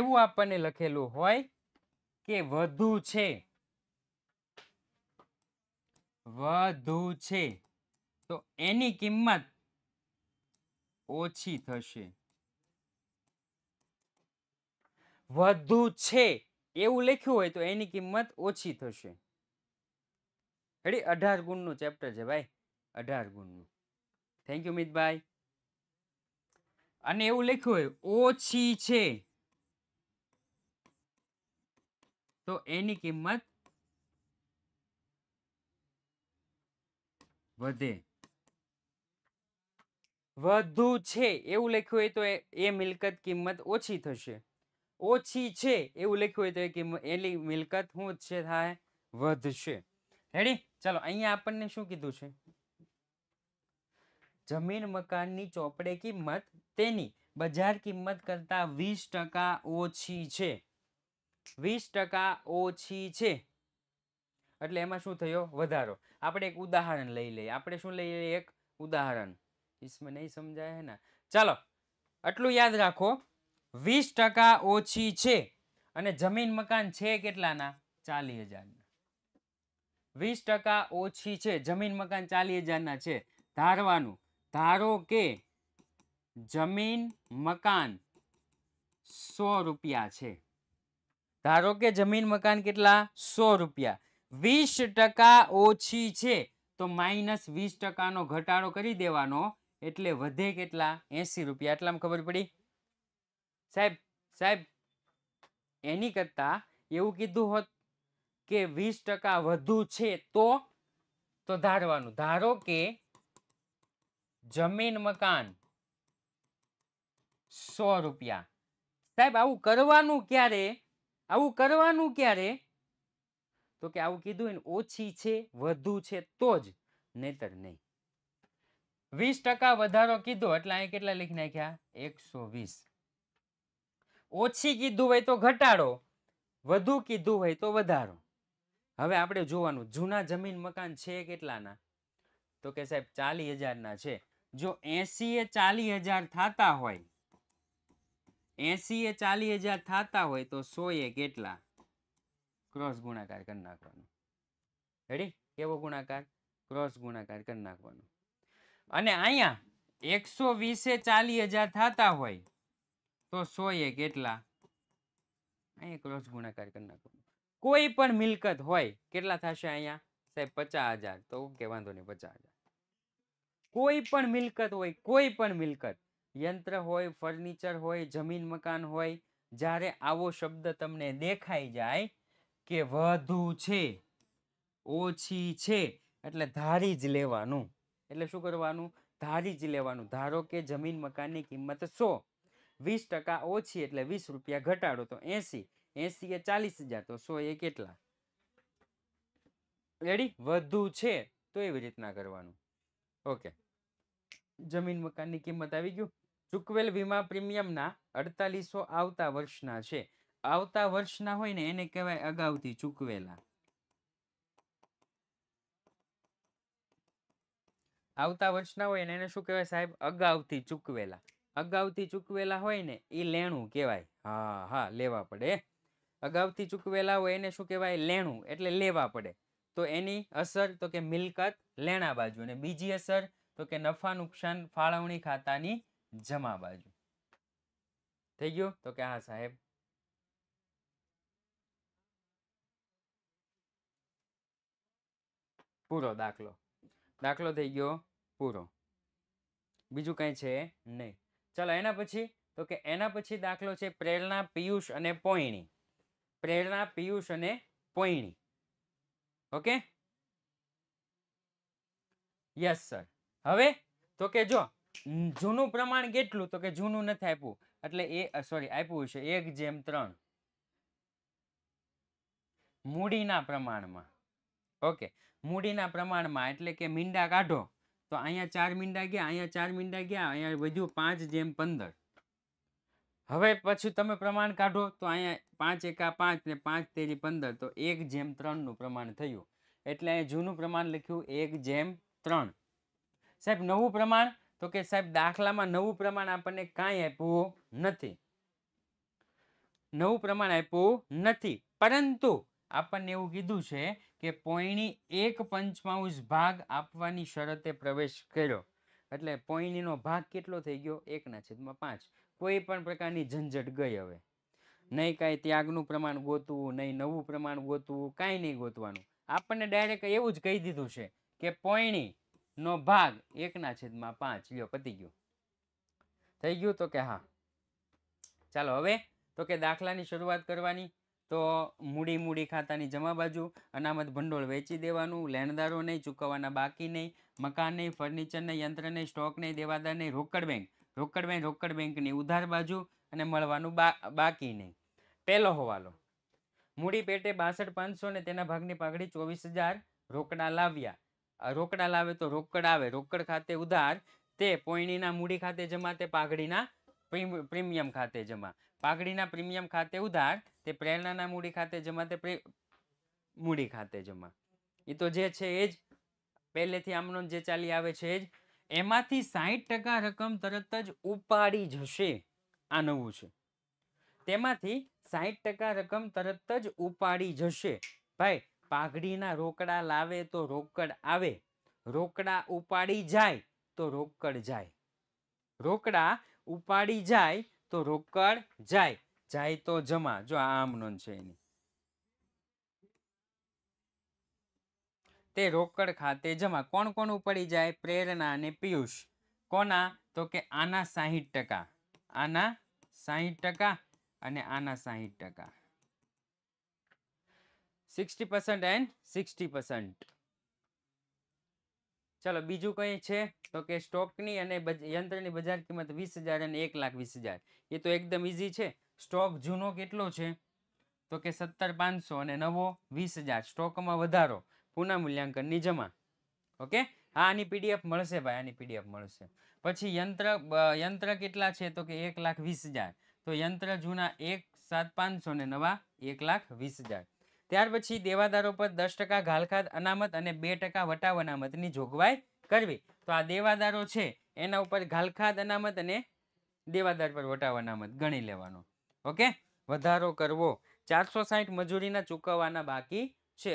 એવું આપણને લખેલું હોય કે વધુ છે વધુ છે તો એની કિંમત ઓછી થશે વધુ છે એવું લખ્યું હોય તો એની કિંમત ઓછી થશે રેડી અઢાર ગુણનું ચેપ્ટર છે ભાઈ અઢાર ગુણનું થેન્ક યુ મિતભાઈ અને એવું લખ્યું હોય ઓછી છે તો એની કિંમત વધે વધુ છે એવું લખ્યું હોય તો એ મિલકત કિંમત ઓછી થશે ઓછી છે એવું લખ્યું હોય તો એ કિંમત એની મિલકત શું છે થાય વધશે રેડી ચાલો અહીંયા આપણને શું કીધું છે જમીન મકાનની ચોપડે કિંમત તેની બજાર કિંમત કરતાં વીસ ટકા ઓછી છે વીસ ટકા ઓછી છે એટલે એમાં શું થયો વધારો આપણે એક ઉદાહરણ લઈ લઈએ આપણે શું લઈ લઈએ એક ઉદાહરણ इसमें नहीं समझाया ને ચાલો આટલું યાદ રાખો વીસ ટકા ઓછી છે અને જમીન મકાન છે કેટલાના ચાલી હજારના વીસ ટકા ઓછી છે જમીન મકાન ચાલી હજારના છે ધારવાનું ધારો કે જમીન મકાન સો રૂપિયા છે ધારો કે જમીન મકાન કેટલા સો રૂપિયા વીસ ટકા ઓછી છે તો માઇનસ વીસ ટકાનો ઘટાડો કરી દેવાનો એટલે વધે કેટલા એંસી રૂપિયા એટલામાં ખબર પડી સાહેબ સાહેબ એની કરતાં એવું કીધું હોત કે વીસ ટકા વધુ છે તો તો ધારવાનું ધારો કે જમીન મકાન સો રૂપિયા સાહેબ આવું કરવાનું ક્યારે આવું કરવાનું ક્યારે તો કે આવું કીધું એને ઓછી છે વધુ છે તો જ નહીતર નહીં વીસ ટકા વધારો કીધો એટલે અહીં કેટલા લખી નાખ્યા એકસો વીસ ઓછી કીધું હોય તો ઘટાડો વધુ કીધું હોય તો વધારો હવે આપણે જોવાનું જૂના જમીન મકાન છે કેટલાના તો કે સાહેબ ચાલી હજારના છે જો એસી એ ચાલી હજાર થતા હોય એસી એ ચાલી હજાર થતા હોય તો સો એ કેટલા ક્રોસ ગુણાકાર કરી નાખવાનો રેડી કેવો ગુણાકાર ક્રોસ ગુણાકાર કરી નાખવાનો અને અહીંયા એકસો વીસે ચાલી હજાર થતા હોય તો સો એ કેટલા અહીંયા ક્રોસ ગુણાકાર કરી નાખો કોઈ પણ મિલકત હોય કેટલા થશે અહીંયા સાહેબ પચાસ હજાર તો કે વાંધો નહીં પચાસ હજાર કોઈ પણ મિલકત હોય કોઈ પણ મિલકત યંત્ર હોય ફર્નિચર હોય જમીન મકાન હોય જ્યારે આવો શબ્દ તમને દેખાઈ જાય કે વધુ છે ઓછી છે એટલે ધારી જ લેવાનું એટલે શું કરવાનું ધારી જ લેવાનું ધારો કે જમીન મકાનની કિંમત સો વીસ ટકા ઓછી એટલે વીસ રૂપિયા ઘટાડો તો એસી એસી એ ચાલીસ હજાર તો સો એ કેટલા રેડી વધુ છે તો એવી રીતના કરવાનું ઓકે જમીન મકાનની કિંમત આવી ગયું ચૂકવેલ વીમા પ્રીમિયમના અડતાલીસો આવતા વર્ષના છે આવતા વર્ષના હોય ને એને કહેવાય અગાઉથી ચૂકવેલા આવતા વર્ષના હોય ને એને શું કહેવાય સાહેબ અગાઉથી ચૂકવેલા અગાઉથી ચૂકવેલા હોય ને એ લેણું કહેવાય હા હા લેવા પડે અગાઉથી ચૂકવેલા હોય એને શું કહેવાય લેણું એટલે લેવા પડે તો એની અસર તો કે મિલકત લેણા બાજુ અને બીજી અસર તો કે નફા નુકસાન ફાળવણી ખાતાની જમા બાજુ થઈ ગયું તો કે હા સાહેબ પૂરો દાખલો દાખલો થઈ ગયો પૂરો બીજું કંઈ છે નહીં ચાલો એના પછી તો કે એના પછી દાખલો છે પ્રેરણા પિયુષ અને પોઈણી પ્રેરણા પિયુષ અને પોઈણી ઓકે યસ સર હવે તો કે જો જૂનું પ્રમાણ કેટલું તો કે જૂનું નથી આપવું એટલે એ સોરી આપ્યું છે એક જેમ ત્રણ મૂડીના પ્રમાણમાં ઓકે મૂડીના પ્રમાણમાં એટલે કે મીંડા કાઢો તો અહીંયા ચાર મીંડા ગયા અહીંયા ચાર મીંડા ગયા અહીંયા વધ્યું પાંચ જેમ પંદર હવે પછી તમે પ્રમાણ કાઢો તો અહીંયા પાંચ એકા પાંચ ને પાંચ તેરી પંદર તો એક જેમ ત્રણનું પ્રમાણ થયું એટલે અહીંયા જૂનું પ્રમાણ લખ્યું એક જેમ ત્રણ સાહેબ નવું પ્રમાણ તો કે સાહેબ દાખલામાં નવું પ્રમાણ આપણને કાંઈ આપવું નથી નવું પ્રમાણ આપ્યું નથી પરંતુ આપણને એવું કીધું છે કે પોઈણી એક પંચમાંશ ભાગ આપવાની શરતે પ્રવેશ કર્યો એટલે પોઈણીનો ભાગ કેટલો થઈ ગયો એકના છેદમાં પાંચ કોઈ પણ પ્રકારની ઝંઝટ ગઈ હવે નહીં કાંઈ ત્યાગનું પ્રમાણ ગોતવું નહીં નવું પ્રમાણ ગોતવું કાંઈ નહીં ગોતવાનું આપણને ડાયરેક્ટ એવું જ કહી દીધું છે કે પોઈણીનો ભાગ એકના છેદમાં પાંચ લ્યો પતી ગયો થઈ ગયું તો કે હા ચાલો હવે તો કે દાખલાની શરૂઆત કરવાની તો મૂડી મૂડી ખાતાની જમા બાજુ અનામત ભંડોળ વેચી દેવાનું લેણદારો નહીં ચૂકવવાના બાકી નહીં મકાન નહીં ફર્નિચર નહીં યંત્ર નહીં સ્ટોક નહીં દેવાદાર નહીં રોકડ બેંક રોકડ બેંક રોકડ બેંકની ઉધાર બાજુ અને મળવાનું બાકી નહીં પહેલો હોવાલો મૂડી પેટે બાસઠ પાંચસો ને તેના ભાગની પાઘડી ચોવીસ હજાર રોકડા લાવ્યા રોકડા લાવે તો રોકડ આવે રોકડ ખાતે ઉધાર તે પોઈણીના મૂડી ખાતે જમા તે પાઘડીના પ્રીમિયમ ખાતે જમા પાઘડીના પ્રીમિયમ ખાતે ઉધાર તે પ્રેરણાના મૂડી ખાતે જમા તે મૂડી ખાતે જમા એ તો જે છે એ જ પહેલેથી આમનો જે ચાલી આવે છે એ જ એમાંથી સાહીઠ ટકા રકમ તરત જ ઉપાડી જશે આ નવું છે તેમાંથી સાહીઠ ટકા રકમ તરત જ ઉપાડી જશે ભાઈ પાઘડીના રોકડા લાવે તો રોકડ આવે રોકડા ઉપાડી જાય તો રોકડ જાય રોકડા ઉપાડી જાય તો રોકડ જાય જાય તો જમા જો આમ નોંધ છે એની તે રોકડ ખાતે જમા કોણ કોણ ઉપડી જાય પ્રેરણા અને પિયુષ કોના તો કે આના સાહીઠ ટકા આના સાહીઠ ટકા અને આના સાહીઠ ટકા sixty percent and sixty percent ચલો બીજું કંઈ છે તો કે સ્ટોકની અને યંત્રની બજાર કિંમત વીસ હજાર અને એક લાખ વીસ હજાર એ તો એકદમ ઇઝી છે સ્ટોક જૂનો કેટલો છે તો કે સત્તર પાંચસો અને નવો વીસ હજાર સ્ટોકમાં વધારો પુનઃ મૂલ્યાંકનની જમા ઓકે હા આની પીડીએફ મળશે ભાઈ આની પીડીએફ મળશે પછી યંત્ર યંત્ર કેટલા છે તો કે એક લાખ વીસ હજાર તો યંત્ર જૂના એક સાત પાંચસો ને નવા એક લાખ વીસ હજાર ત્યાર પછી દેવાદારો પર દસ ટકા ઘાલખાદ અનામત અને બે ટકા વટાવ અનામતની જોગવાઈ કરવી તો આ દેવાદારો છે એના ઉપર ઘાલખાદ અનામત અને દેવાદાર પર વટાવ અનામત ગણી લેવાનો ઓકે વધારો કરવો ચારસો સાહીઠ મજૂરીના ચૂકવવાના બાકી છે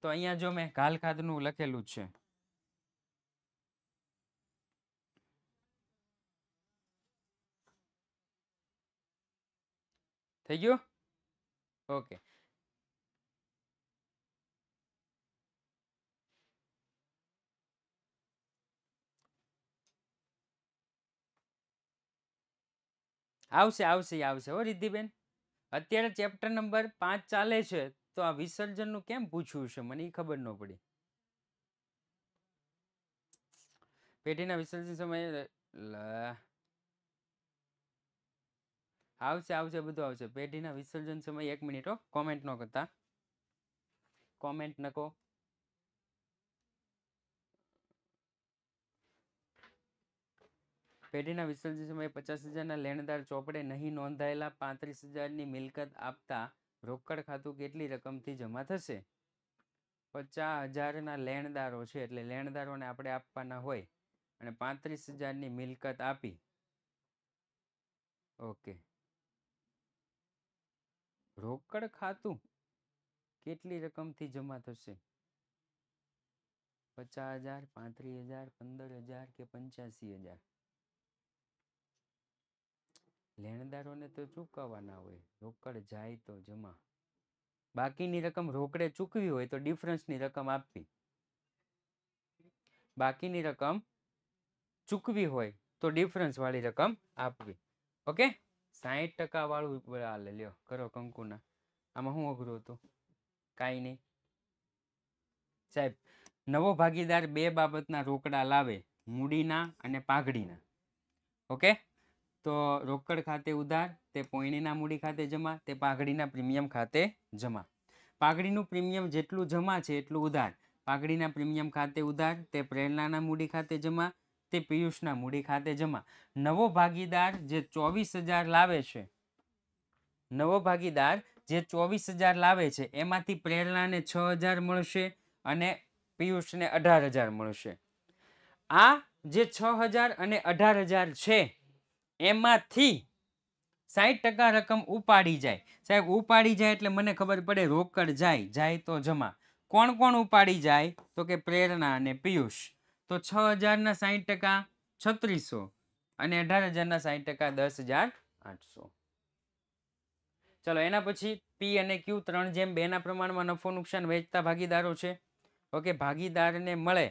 તો અહીંયા જો મેં ઘાલખાદનું લખેલું છે થઈ ગયું ઓકે આવશે આવશે આવશે હો રિદ્ધિબેન અત્યારે ચેપ્ટર નંબર પાંચ ચાલે છે તો આ વિસર્જનનું કેમ પૂછવું છે મને એ ખબર ન પડી પેઢીના વિસર્જન સમયે આવશે આવશે બધું આવશે પેઢીના વિસર્જન સમયે એક મિનિટ હો કોમેન્ટ ન કરતા કોમેન્ટ નકો પેઢીના વિસર્જન સમયે પચાસ હજારના લેણદાર ચોપડે નહીં નોંધાયેલા પાંત્રીસ હજારની મિલકત આપતા રોકડ ખાતું કેટલી રકમથી જમા થશે પચાસ હજારના લેણદારો છે એટલે લેણદારોને આપણે આપવાના હોય અને પાંત્રીસ હજારની મિલકત આપી ઓકે રોકડ ખાતું કેટલી રકમથી જમા થશે પચાસ હજાર પાંત્રીસ હજાર પંદર હજાર કે પંચ્યાસી હજાર લેણદારોને તો ચૂકવવાના હોય રોકડ જાય તો જમા બાકીની રકમ રોકડે ચૂકવી હોય તો ડિફરન્સની રકમ આપવી બાકીની રકમ ચૂકવી હોય તો ડિફરન્સ વાળી રકમ આપવી ઓકે સાહીઠ ટકા વાળું હાલે લ્યો કરો કંકુના આમાં શું અઘરું હતું કાંઈ નહીં સાહેબ નવો ભાગીદાર બે બાબતના રોકડા લાવે મૂડીના અને પાઘડીના ઓકે તો રોકડ ખાતે ઉધાર તે પોઈણીના મૂડી ખાતે જમા તે પાઘડીના પ્રીમિયમ ખાતે જમા પાઘડીનું પ્રીમિયમ જેટલું જમા છે એટલું ઉધાર પાઘડીના પ્રીમિયમ ખાતે ઉધાર તે પ્રેરણાના મૂડી ખાતે જમા તે પિયુષના મૂડી ખાતે જમા નવો ભાગીદાર જે ચોવીસ હજાર લાવે છે નવો ભાગીદાર જે ચોવીસ હજાર લાવે છે એમાંથી પ્રેરણાને છ હજાર મળશે અને પિયુષને અઢાર હજાર મળશે આ જે છ હજાર અને અઢાર હજાર છે એમાંથી સાઠ ટકા રકમ ઉપાડી જાય સાહેબ ઉપાડી જાય એટલે મને ખબર પડે રોકડ જાય જાય તો જમા કોણ કોણ ઉપાડી જાય તો કે પ્રેરણા અને પિયુષ તો છ હજારના સાહીઠ ટકા છત્રીસો અને અઢાર હજારના સાહીઠ ટકા દસ હજાર આઠસો ચલો એના પછી પી અને ક્યુ ત્રણ જેમ બેના પ્રમાણમાં નફો નુકસાન વેચતા ભાગીદારો છે ઓકે ભાગીદારને મળે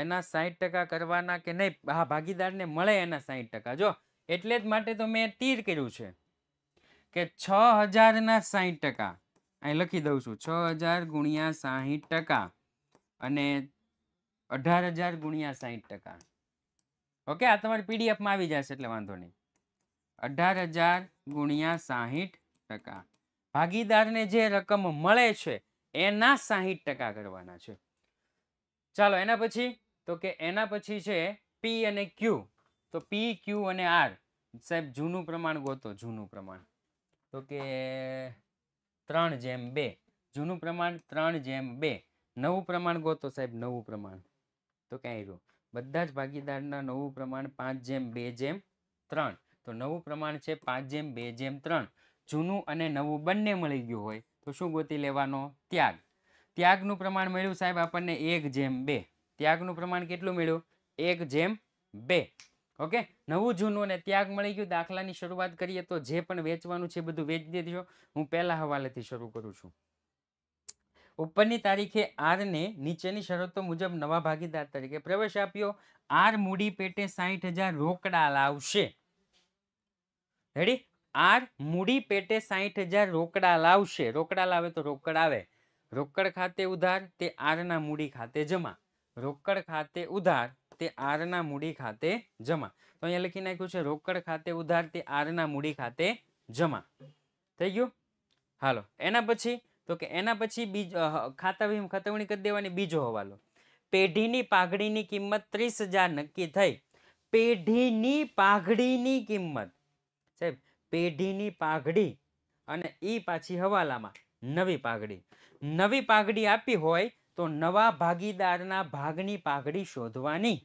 એના સાહીઠ ટકા કરવાના કે નહીં હા ભાગીદારને મળે એના સાહીઠ ટકા જો એટલે જ માટે તો મેં તીર કર્યું છે કે છ હજારના સાહીઠ ટકા અહીં લખી દઉં છું છ હજાર ગુણ્યા સાહીઠ ટકા અને અઢાર હજાર ગુણ્યા સાહીઠ ટકા ઓકે આ તમારી પીડીએફમાં આવી જશે એટલે વાંધો નહીં અઢાર હજાર ગુણ્યા સાહીઠ ટકા ભાગીદારને જે રકમ મળે છે એના સાહીઠ ટકા કરવાના છે ચાલો એના પછી તો કે એના પછી છે પી અને ક્યુ તો પી ક્યુ અને આર સાહેબ જૂનું પ્રમાણ ગોતો જૂનું પ્રમાણ તો કે ત્રણ જેમ બે જૂનું પ્રમાણ ત્રણ જેમ બે નવું પ્રમાણ ગોતો સાહેબ નવું પ્રમાણ તો ક્યાંય રહ્યું બધા જ ભાગીદારના નવું પ્રમાણ પાંચ જેમ બે જેમ ત્રણ તો નવું પ્રમાણ છે પાંચ જેમ બે જેમ ત્રણ જૂનું અને નવું બંને મળી ગયું હોય તો શું ગોતી લેવાનો ત્યાગ ત્યાગનું પ્રમાણ મળ્યું સાહેબ આપણને એક જેમ બે ત્યાગનું પ્રમાણ કેટલું મળ્યું એક જેમ બે ઓકે નવું જૂનું અને ત્યાગ મળી ગયું દાખલાની શરૂઆત કરીએ તો જે પણ વેચવાનું છે બધું વેચી દેજો હું પહેલા હવાલેથી શરૂ કરું છું ઉપરની તારીખે આરને નીચેની શરતો મુજબ નવા ભાગીદાર તરીકે પ્રવેશ આપ્યો આર મૂડી પેટે સાહીઠ હજાર રોકડા લાવશે રેડી આર મૂડી પેટે સાહીઠ હજાર રોકડા લાવશે રોકડા લાવે તો રોકડ આવે રોકડ ખાતે ઉધાર તે આરના મૂડી ખાતે જમા રોકડ ખાતે ઉધાર તે આરના મૂડી ખાતે જમા તો અહીંયા લખી નાખ્યું છે રોકડ ખાતે ઉધાર તે આરના મૂડી ખાતે જમા થઈ ગયું હાલો એના પછી તો કે એના પછી બીજો ખાતાવિહીન ખતવણી કરી દેવાની બીજો હવાલો પેઢીની પાઘડીની કિંમત ત્રીસ હજાર નક્કી થઈ પેઢીની પાઘડીની કિંમત સાહેબ પેઢીની પાઘડી અને એ પાછી હવાલામાં નવી પાઘડી નવી પાઘડી આપી હોય તો નવા ભાગીદારના ભાગની પાઘડી શોધવાની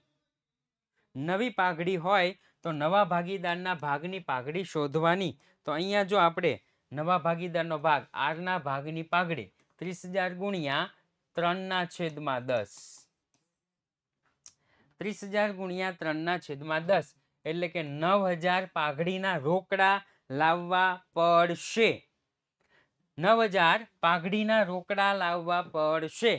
નવી પાઘડી હોય તો નવા ભાગીદારના ભાગની પાઘડી શોધવાની તો અહીંયા જો આપણે નવા ભાગીદારનો ભાગ આરના ભાગની પાઘડી ત્રીસ હજાર ગુણ્યા ત્રણના છેદમાં દસ ત્રીસ હજાર ગુણ્યા ત્રણના છેદમાં દસ એટલે કે નવ હજાર પાઘડીના રોકડા લાવવા પડશે નવ હજાર પાઘડીના રોકડા લાવવા પડશે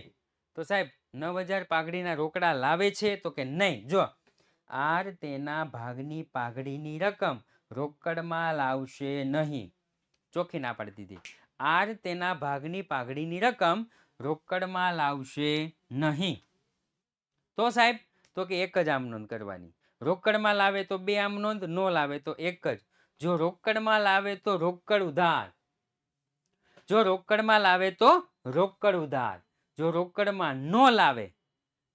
તો સાહેબ નવ હજાર પાઘડીના રોકડા લાવે છે તો કે નહીં જો આર તેના ભાગની પાઘડીની રકમ રોકડમાં લાવશે નહીં ચોખ્ખી ના પાડી દીધી આર તેના ભાગની પાઘડીની રકમ રોકડમાં લાવશે નહીં તો સાહેબ તો કે એક જ આમ નોંધ કરવાની રોકડમાં લાવે તો બે આમ નોંધ નો લાવે તો એક જ જો રોકડમાં લાવે તો રોકડ ઉધાર જો રોકડમાં લાવે તો રોકડ ઉધાર જો રોકડમાં ન લાવે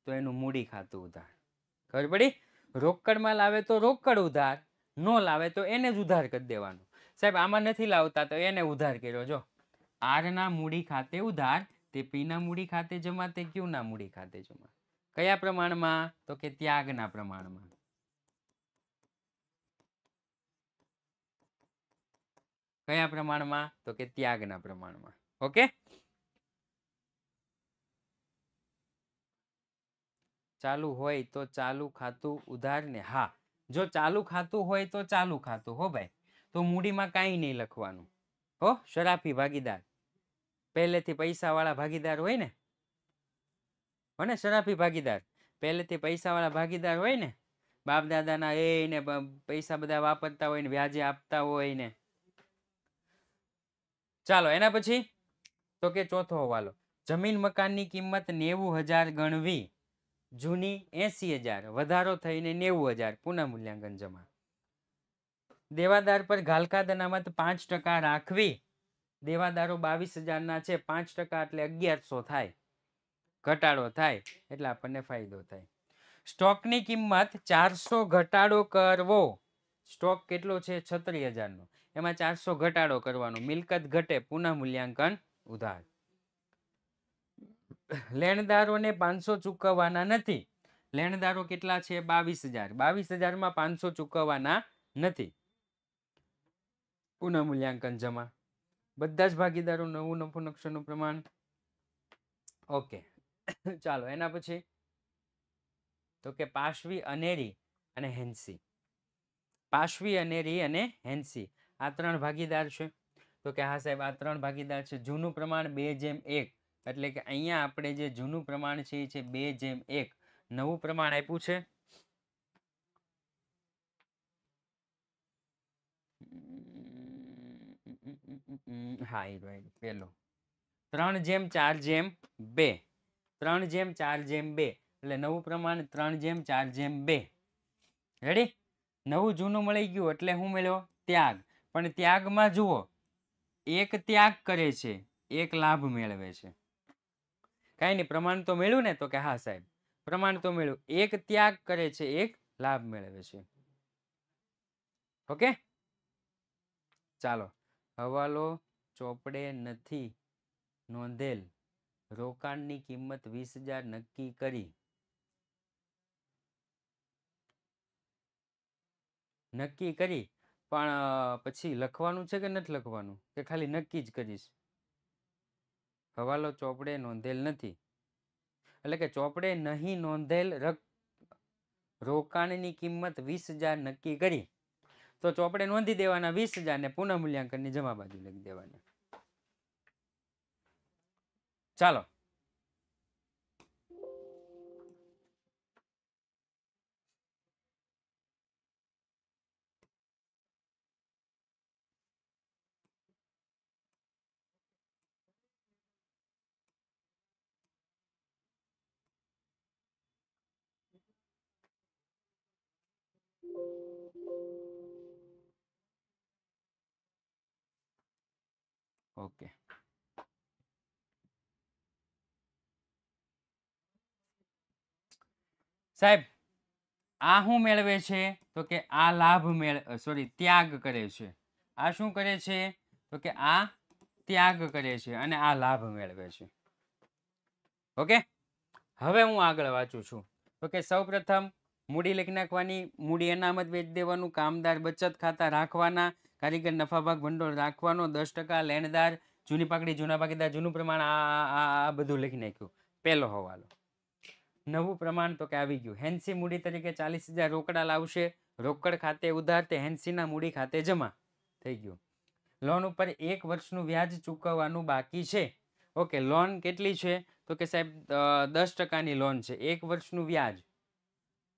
તો એનું મૂડી ખાતું ઉધાર ખબર પડી રોકડમાં લાવે તો રોકડ ઉધાર ન લાવે તો એને જ ઉધાર કરી દેવાનો સાહેબ આમાં નથી લાવતા તો એને ઉધાર કર્યો જો આરના મૂડી ખાતે ઉધાર તે પીના મૂડી ખાતે જમા તે ક્યુના મૂડી ખાતે જમા કયા પ્રમાણમાં તો કે ત્યાગના પ્રમાણમાં કયા પ્રમાણમાં તો કે ત્યાગના પ્રમાણમાં ઓકે ચાલુ હોય તો ચાલુ ખાતું ઉધાર ને હા જો ચાલુ ખાતું હોય તો ચાલુ ખાતું હો ભાઈ તો મૂડીમાં કાંઈ નહીં લખવાનું હો શરાફી ભાગીદાર પહેલેથી પૈસાવાળા ભાગીદાર હોય ને હો ને શરાફી ભાગીદાર પહેલેથી પૈસાવાળા ભાગીદાર હોય ને બાપ દાદાના એ ને પૈસા બધા વાપરતા હોય ને વ્યાજે આપતા હોય ને ચાલો એના પછી તો કે ચોથો હવાલો જમીન મકાનની કિંમત નેવું હજાર ગણવી જૂની એંસી હજાર વધારો થઈને નેવું હજાર પુનઃમૂલ્યાંકન જમા દેવાદાર પર ઘાલકા અનામત પાંચ ટકા રાખવી દેવાદારો બાવીસ હજારના છે પાંચ ટકા એટલે અગિયારસો થાય ઘટાડો થાય એટલે આપણને ફાયદો થાય સ્ટોકની કિંમત ચારસો ઘટાડો કરવો સ્ટોક કેટલો છે છત્રીસ હજારનો એમાં ચારસો ઘટાડો કરવાનો મિલકત ઘટે પુનઃમૂલ્યાંકન ઉધાર લેણદારોને પાંચસો ચૂકવવાના નથી લેણદારો કેટલા છે બાવીસ હજાર બાવીસ હજારમાં પાંચસો ચૂકવવાના નથી પુનઃમૂલ્યાંકન જમા બધા જ ભાગીદારો નવું નફો નકશોનું પ્રમાણ ઓકે ચાલો એના પછી તો કે પાશ્વી અનેરી અને હેન્સી પાશ્વી અનેરી અને હેન્સી આ ત્રણ ભાગીદાર છે તો કે હા સાહેબ આ ત્રણ ભાગીદાર છે જૂનું પ્રમાણ બે જેમ એક એટલે કે અહીંયા આપણે જે જૂનું પ્રમાણ છે એ છે બે જેમ એક નવું પ્રમાણ આપ્યું છે હા એ રાઈટ પેલો ત્રણ જેમ ચાર જેમ બે ત્રણ જેમ ચાર જેમ બે એટલે નવું પ્રમાણ ત્રણ જેમ ચાર જેમ બે રેડી નવું જૂનું મળી ગયું એટલે હું મળ્યો ત્યાગ પણ ત્યાગમાં જુઓ એક ત્યાગ કરે છે એક લાભ મેળવે છે કાંઈ નહીં પ્રમાણ તો મેળવ્યું ને તો કે હા સાહેબ પ્રમાણ તો મેળવ્યું એક ત્યાગ કરે છે એક લાભ મેળવે છે ઓકે ચાલો હવાલો ચોપડે નથી નોંધેલ રોકાણની કિંમત વીસ હજાર નક્કી કરી નક્કી કરી પણ પછી લખવાનું છે કે નથી લખવાનું કે ખાલી નક્કી જ કરીશ હવાલો ચોપડે નોંધેલ નથી એટલે કે ચોપડે નહીં નોંધેલ રોકાણની કિંમત વીસ હજાર નક્કી કરી તો ચોપડે નોંધી દેવાના વીસ હજારને મૂલ્યાંકનની જમા બાજુ લખી દેવાના ચાલો સાહેબ આ શું મેળવે છે તો કે આ લાભ મેળ સોરી ત્યાગ કરે છે આ શું કરે છે તો કે આ ત્યાગ કરે છે અને આ લાભ મેળવે છે ઓકે હવે હું આગળ વાંચું છું તો કે સૌપ્રથમ મૂડી લખી નાખવાની મૂડી અનામત વેચી દેવાનું કામદાર બચત ખાતા રાખવાના કારીગર નફાભાગ ભંડોળ રાખવાનો દસ ટકા લેણદાર જૂની પાકડી જૂના ભાગીદાર જૂનું પ્રમાણ આ આ બધું લખી નાખ્યું પહેલો હવાલો નવું પ્રમાણ તો કે આવી ગયું હેન્સી મૂડી તરીકે ચાલીસ હજાર રોકડા લાવશે રોકડ ખાતે ઉધાર તે હેન્સીના મૂડી ખાતે જમા થઈ ગયું લોન ઉપર એક વર્ષનું વ્યાજ ચૂકવવાનું બાકી છે ઓકે લોન કેટલી છે તો કે સાહેબ દસ ટકાની લોન છે એક વર્ષનું વ્યાજ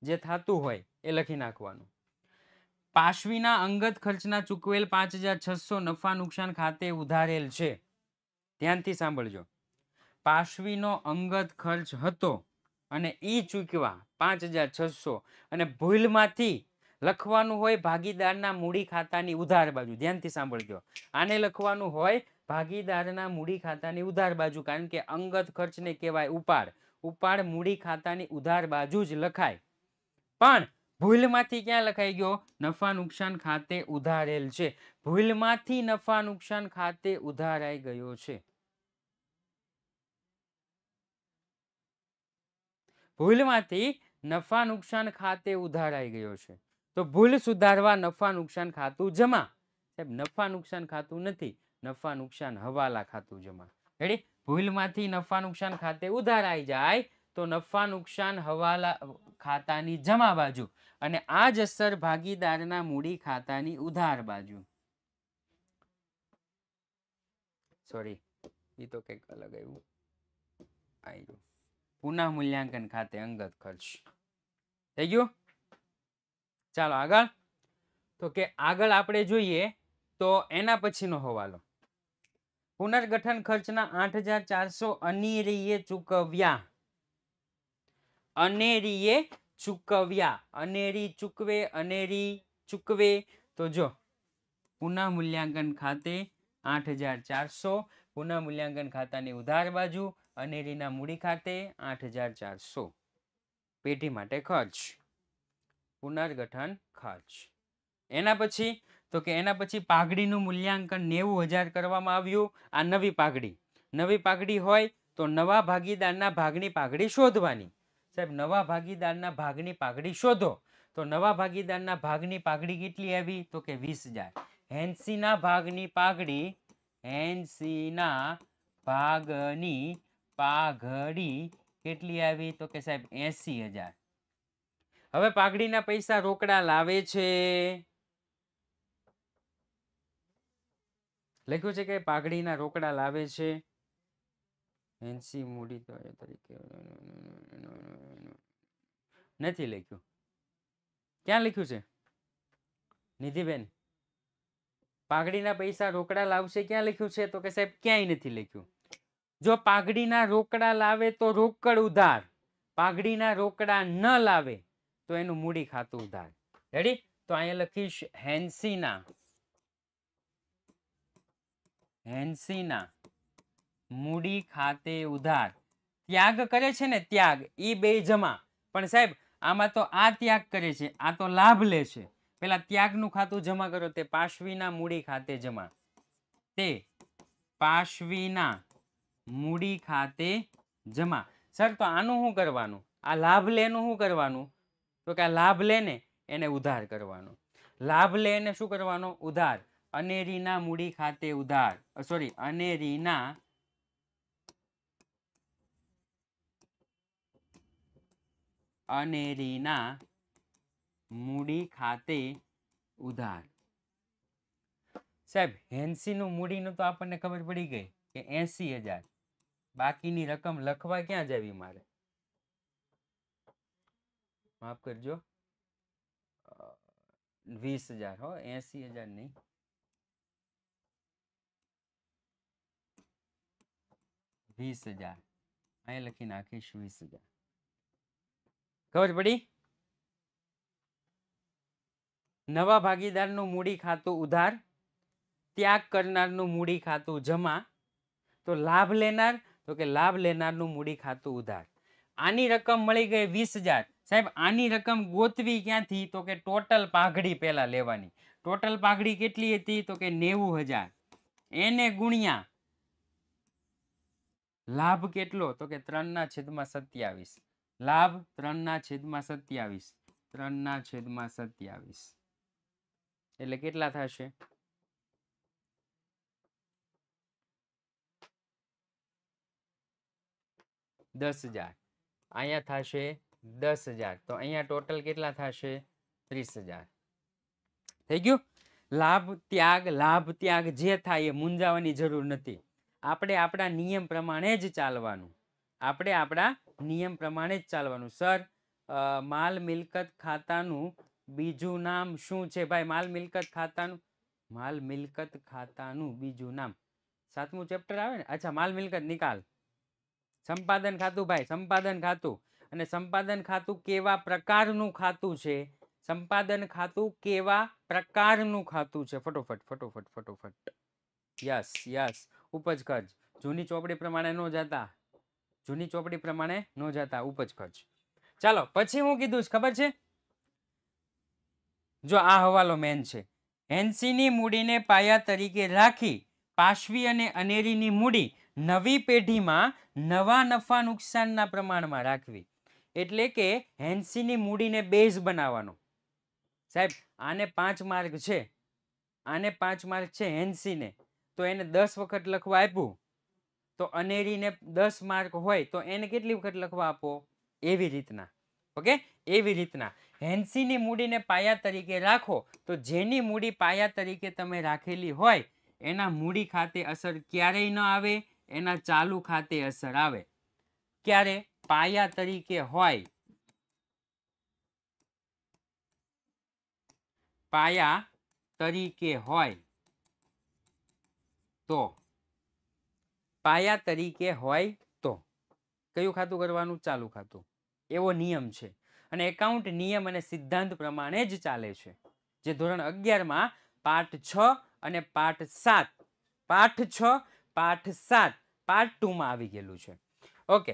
જે થતું હોય એ લખી નાખવાનું પાશવીના અંગત ખર્ચના ચૂકવેલ પાંચ હજાર છસો નફા નુકસાન ખાતે ઉધારેલ છે ધ્યાનથી સાંભળજો પાશવીનો અંગત ખર્ચ હતો અને એ ચૂકવા પાંચ હજાર છસો અને ભૂલમાંથી લખવાનું હોય ભાગીદારના મૂડી ખાતાની ઉધાર બાજુ ધ્યાનથી સાંભળજો આને લખવાનું હોય ભાગીદારના મૂડી ખાતાની ઉધાર બાજુ કારણ કે અંગત ખર્ચને કહેવાય ઉપાડ ઉપાડ મૂડી ખાતાની ઉધાર બાજુ જ લખાય પણ ભૂલમાંથી ક્યાં લખાઈ ગયો નફા નુકસાન ખાતે ઉધારેલ છે ભૂલમાંથી નફા નુકસાન ખાતે ઉધારાઈ ગયો છે ભૂલમાંથી નફા નુકસાન ખાતે ઉધારાઈ ગયો છે તો ભૂલ સુધારવા નફા નુકસાન ખાતું જમા સાહેબ નફા નુકસાન ખાતું નથી નફા નુકસાન હવાલા ખાતું જમા રેડી ભૂલમાંથી નફા નુકસાન ખાતે ઉધારાઈ જાય તો નફા નુકસાન હવાલા ખાતાની જમા બાજુ અને આ જ અસર ભાગીદારના મૂડી ખાતાની ઉધાર બાજુ સોરી એ તો કંઈક અલગ આવ્યું આવી ગયું પુનઃ મૂલ્યાંકન ખાતે અંગત ખર્ચ થઈ ગયું ચાલો આગળ તો કે આગળ આપણે જોઈએ તો એના પછીનો હવાલો પુનર્ગઠન ખર્ચના આઠ હજાર ચારસો અનેરીએ ચૂકવ્યા અનેરીએ ચૂકવ્યા અનેરી ચૂકવે અનેરી ચૂકવે તો જો પુનઃ મૂલ્યાંકન ખાતે આઠ હજાર ચારસો પુનઃ મૂલ્યાંકન ખાતાની ઉધાર બાજુ અનેરીના મૂડી ખાતે આઠ હજાર ચારસો પેઢી માટે ખર્ચ પુનર્ગઠન ખર્ચ એના પછી તો કે એના પછી પાઘડીનું મૂલ્યાંકન નેવું હજાર કરવામાં આવ્યું આ નવી પાઘડી નવી પાઘડી હોય તો નવા ભાગીદારના ભાગની પાઘડી શોધવાની સાહેબ નવા ભાગીદારના ભાગની પાઘડી શોધો તો નવા ભાગીદારના ભાગની પાઘડી કેટલી આવી તો કે વીસ હજાર હેન્સીના ભાગની પાઘડી હેન્સીના ભાગની પાઘડી કેટલી આવી તો કે સાહેબ એસી હજાર હવે પાઘડીના પૈસા રોકડા લાવે છે લખ્યું છે કે પાઘડીના રોકડા લાવે છે એનસી મૂડી તો તરીકે નથી લખ્યું ક્યાં લખ્યું છે નિધિબેન પાઘડીના પૈસા રોકડા લાવશે ક્યાં લખ્યું છે તો કે સાહેબ ક્યાંય નથી લખ્યું જો પાઘડીના રોકડા લાવે તો રોકડ ઉધાર પાઘડીના રોકડા ન લાવે તો એનું મૂડી ખાતું ઉધાર રેડી તો અહીંયા લખીશ હેન્સીના હેન્સીના મૂડી ખાતે ઉધાર ત્યાગ કરે છે ને ત્યાગ એ બે જમા પણ સાહેબ આમાં તો આ ત્યાગ કરે છે આ તો લાભ લે છે પેલા ત્યાગનું ખાતું જમા કરો તે પાશવીના મૂડી ખાતે જમા તે પાશવીના મૂડી ખાતે જમા સર તો આનું શું કરવાનું આ લાભ લેનું શું કરવાનું તો કે આ લાભ લેને એને ઉધાર કરવાનો લાભ લેને શું કરવાનો ઉધાર અનેરીના મૂડી ખાતે ઉધાર સોરી અનેરીના અનેરીના મૂડી ખાતે ઉધાર સાહેબ હેન્સીનું મૂડીનું તો આપણને ખબર પડી ગઈ કે એસી હજાર બાકીની રકમ લખવા ક્યાં જવી મારે માફ કરજો વીસ હજાર હો એસી હજાર નહીં વીસ હજાર અહીં લખી નાખીશ વીસ હજાર ખબર પડી નવા ભાગીદારનું મૂડી ખાતું ઉધાર ત્યાગ કરનારનું મૂડી ખાતું જમા તો લાભ લેનાર તો કે લાભ લેનારનું મૂડી ખાતું ઉધાર આની રકમ મળી ગઈ વીસ હજાર સાહેબ આની રકમ ગોતવી ક્યાંથી તો કે ટોટલ પાઘડી પહેલાં લેવાની ટોટલ પાઘડી કેટલી હતી તો કે નેવું હજાર એને ગુણ્યા લાભ કેટલો તો કે ત્રણના છેદમાં સત્યાવીસ લાભ ત્રણના છેદમાં સત્યાવીસ ત્રણના છેદમાં સત્યાવીસ એટલે કેટલા થશે દસ હજાર અહીંયા થશે દસ હજાર તો અહીંયા ટોટલ કેટલા થશે ત્રીસ હજાર થઈ ગયું લાભ ત્યાગ લાભ ત્યાગ જે થાય એ મૂંઝાવાની જરૂર નથી આપણે આપણા નિયમ પ્રમાણે જ ચાલવાનું આપણે આપણા નિયમ પ્રમાણે જ ચાલવાનું સર માલ મિલકત ખાતાનું બીજું નામ શું છે ભાઈ માલ મિલકત ખાતાનું માલ મિલકત ખાતાનું બીજું નામ સાતમું ચેપ્ટર આવે ને અચ્છા માલ મિલકત નિકાલ સંપાદન ખાતું ભાઈ સંપાદન ખાતું અને સંપાદન ખાતું કેવા પ્રકારનું ખાતું છે સંપાદન ખાતું કેવા પ્રકારનું ખાતું છે ફટોફટ ફટોફટ ફટોફટ યસ યસ ઉપજ ખર્ચ જૂની ચોપડી પ્રમાણે ન જતા જૂની ચોપડી પ્રમાણે ન જતા ઉપજ ખર્ચ ચાલો પછી હું કીધું છે ખબર છે જો આ હવાલો મેન છે હેન્સીની મૂડીને પાયા તરીકે રાખી પાશ્વી અને અનેરીની મૂડી નવી પેઢીમાં નવા નફા નુકસાનના પ્રમાણમાં રાખવી એટલે કે હેન્સીની મૂડીને બેઝ બનાવવાનો સાહેબ આને પાંચ માર્ક છે આને પાંચ માર્ક છે હેન્સીને તો એને દસ વખત લખવા આપ્યું તો અનેરીને દસ માર્ક હોય તો એને કેટલી વખત લખવા આપો એવી રીતના ઓકે એવી રીતના હેન્સીની મૂડીને પાયા તરીકે રાખો તો જેની મૂડી પાયા તરીકે તમે રાખેલી હોય એના મૂડી ખાતે અસર ક્યારેય ન આવે એના ચાલુ ખાતે અસર આવે ક્યારે પાયા તરીકે હોય પાયા તરીકે હોય તો પાયા તરીકે હોય તો કયું ખાતું કરવાનું ચાલુ ખાતું એવો નિયમ છે અને એકાઉન્ટ નિયમ અને સિદ્ધાંત પ્રમાણે જ ચાલે છે જે ધોરણ અગિયારમાં પાઠ છ અને પાઠ સાત પાઠ છ પાઠ સાત પાર્ટ ટુમાં આવી ગયેલું છે ઓકે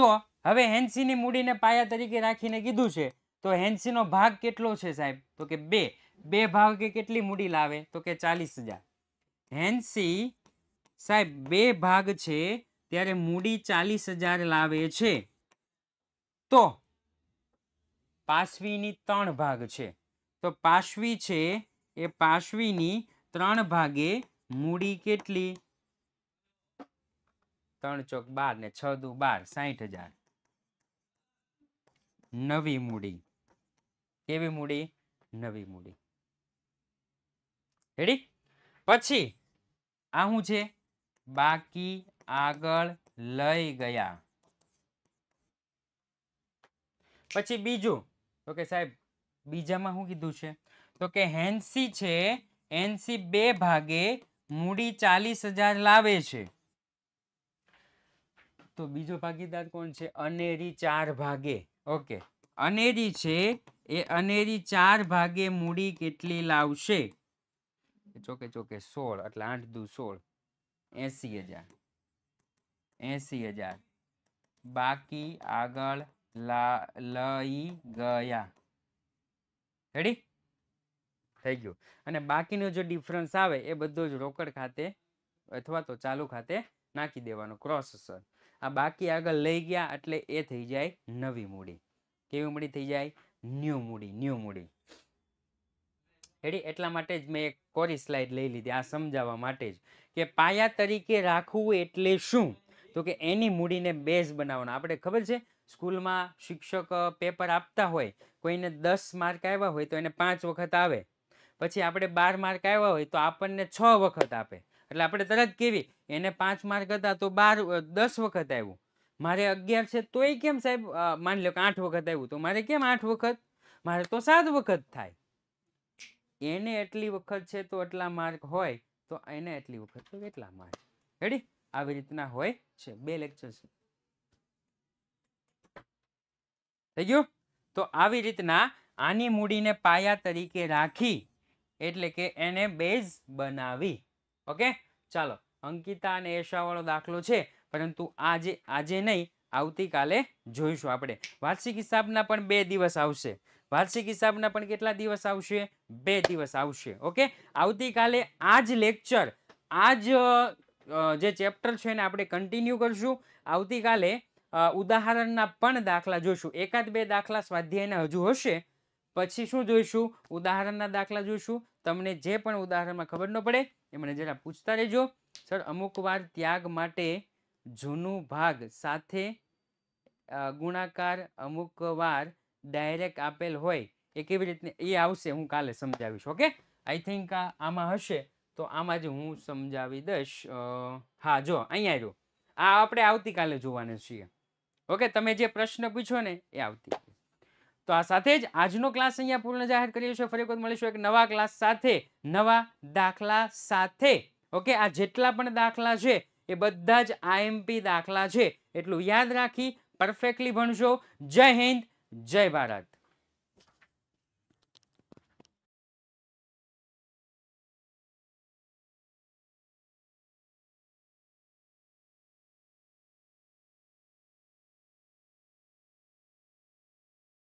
તો હવે હેન્સીની મૂડીને પાયા તરીકે રાખીને કીધું છે તો હેન્સીનો ભાગ કેટલો છે સાહેબ તો કે બે બે ભાગ કે કેટલી મૂડી લાવે તો કે ચાલીસ હજાર હેન્સી સાહેબ બે ભાગ છે ત્યારે મૂડી ચાલીસ હજાર લાવે છે તો પાશ્વીની ત્રણ ભાગ છે તો પાશ્વી છે એ પાશ્વીની ત્રણ ભાગે મૂડી કેટલી ત્રણ ચોક બાર ને છ દુ બાર સાહીઠ હજાર નવી મૂડી કેવી મૂડી નવી મૂડી રેડી પછી આ શું છે બાકી આગળ લઈ ગયા પછી બીજું તો કે સાહેબ બીજામાં શું કીધું છે તો કે હેન્સી છે એનસી બે ભાગે મૂડી ચાલીસ હજાર લાવે છે તો બીજો ભાગીદાર કોણ છે અનેરી ચાર ભાગે ઓકે અનેરી છે એ અનેરી ચાર ભાગે મૂડી કેટલી લાવશે ચોકે ચોકે સોળ એટલે આઠ દુ સોળ એસી હજાર એસી હજાર બાકી આગળ લઈ ગયા રેડી થઈ ગયું અને બાકીનો જો ડિફરન્સ આવે એ બધો જ રોકડ ખાતે અથવા તો ચાલુ ખાતે નાખી દેવાનો ક્રોસ સર આ બાકી આગળ લઈ ગયા એટલે એ થઈ જાય નવી મૂડી કેવી મૂડી થઈ જાય ન્યૂ મૂડી ન્યૂ મૂડી રેડી એટલા માટે જ મેં એક કોરી સ્લાઇડ લઈ લીધી આ સમજાવવા માટે જ કે પાયા તરીકે રાખવું એટલે શું તો કે એની મૂડીને બેઝ બનાવવાનો આપણે ખબર છે સ્કૂલમાં શિક્ષક પેપર આપતા હોય કોઈને દસ માર્ક આવ્યા હોય તો એને પાંચ વખત આવે પછી આપણે બાર માર્ક આવ્યા હોય તો આપણને છ વખત આપે એટલે આપણે તરત કેવી એને પાંચ માર્ક હતા તો બાર દસ વખત આવ્યું મારે અગિયાર છે તોય કેમ સાહેબ માની લો કે આઠ વખત આવ્યું તો મારે કેમ આઠ વખત મારે તો સાત વખત થાય એને એટલી વખત છે તો એટલા માર્ક હોય તો એને એટલી વખત તો કેટલા માર્ક રેડી આવી રીતના હોય છે બે લેક્ચર છે થઈ ગયું તો આવી રીતના આની મૂડીને પાયા તરીકે રાખી એટલે કે એને બેઝ બનાવી ઓકે ચાલો અંકિતા અને એશાવાળો દાખલો છે પરંતુ આજે આજે નહીં આવતીકાલે જોઈશું આપણે વાર્ષિક હિસાબના પણ બે દિવસ આવશે વાર્ષિક હિસાબના પણ કેટલા દિવસ આવશે બે દિવસ આવશે ઓકે આવતીકાલે આ જ લેક્ચર આ જ જે ચેપ્ટર છે એને આપણે કન્ટિન્યુ કરશું આવતીકાલે ઉદાહરણના પણ દાખલા જોઈશું એકાદ બે દાખલા સ્વાધ્યાયના હજુ હશે પછી શું જોઈશું ઉદાહરણના દાખલા જોઈશું તમને જે પણ ઉદાહરણમાં ખબર ન પડે એ મને જરા પૂછતા રહેજો સર અમુક વાર ત્યાગ માટે જૂનો ભાગ સાથે ગુણાકાર અમુક વાર ડાયરેક્ટ આપેલ હોય એ કેવી રીતને એ આવશે હું કાલે સમજાવીશ ઓકે આઈ થિંક આમાં હશે તો આમાં જ હું સમજાવી દઈશ હા જો અહીંયા રહ્યું આ આપણે આવતીકાલે જોવાના છીએ ઓકે તમે જે પ્રશ્ન પૂછો ને એ આવતી તો આ સાથે જ આજનો ક્લાસ અહીંયા પૂર્ણ જાહેર કરીએ છીએ ફરી વખત મળીશું એક નવા ક્લાસ સાથે નવા દાખલા સાથે ઓકે આ જેટલા પણ દાખલા છે એ બધા જ આઈએમપી દાખલા છે એટલું યાદ રાખી પરફેક્ટલી ભણજો જય હિન્દ જય ભારત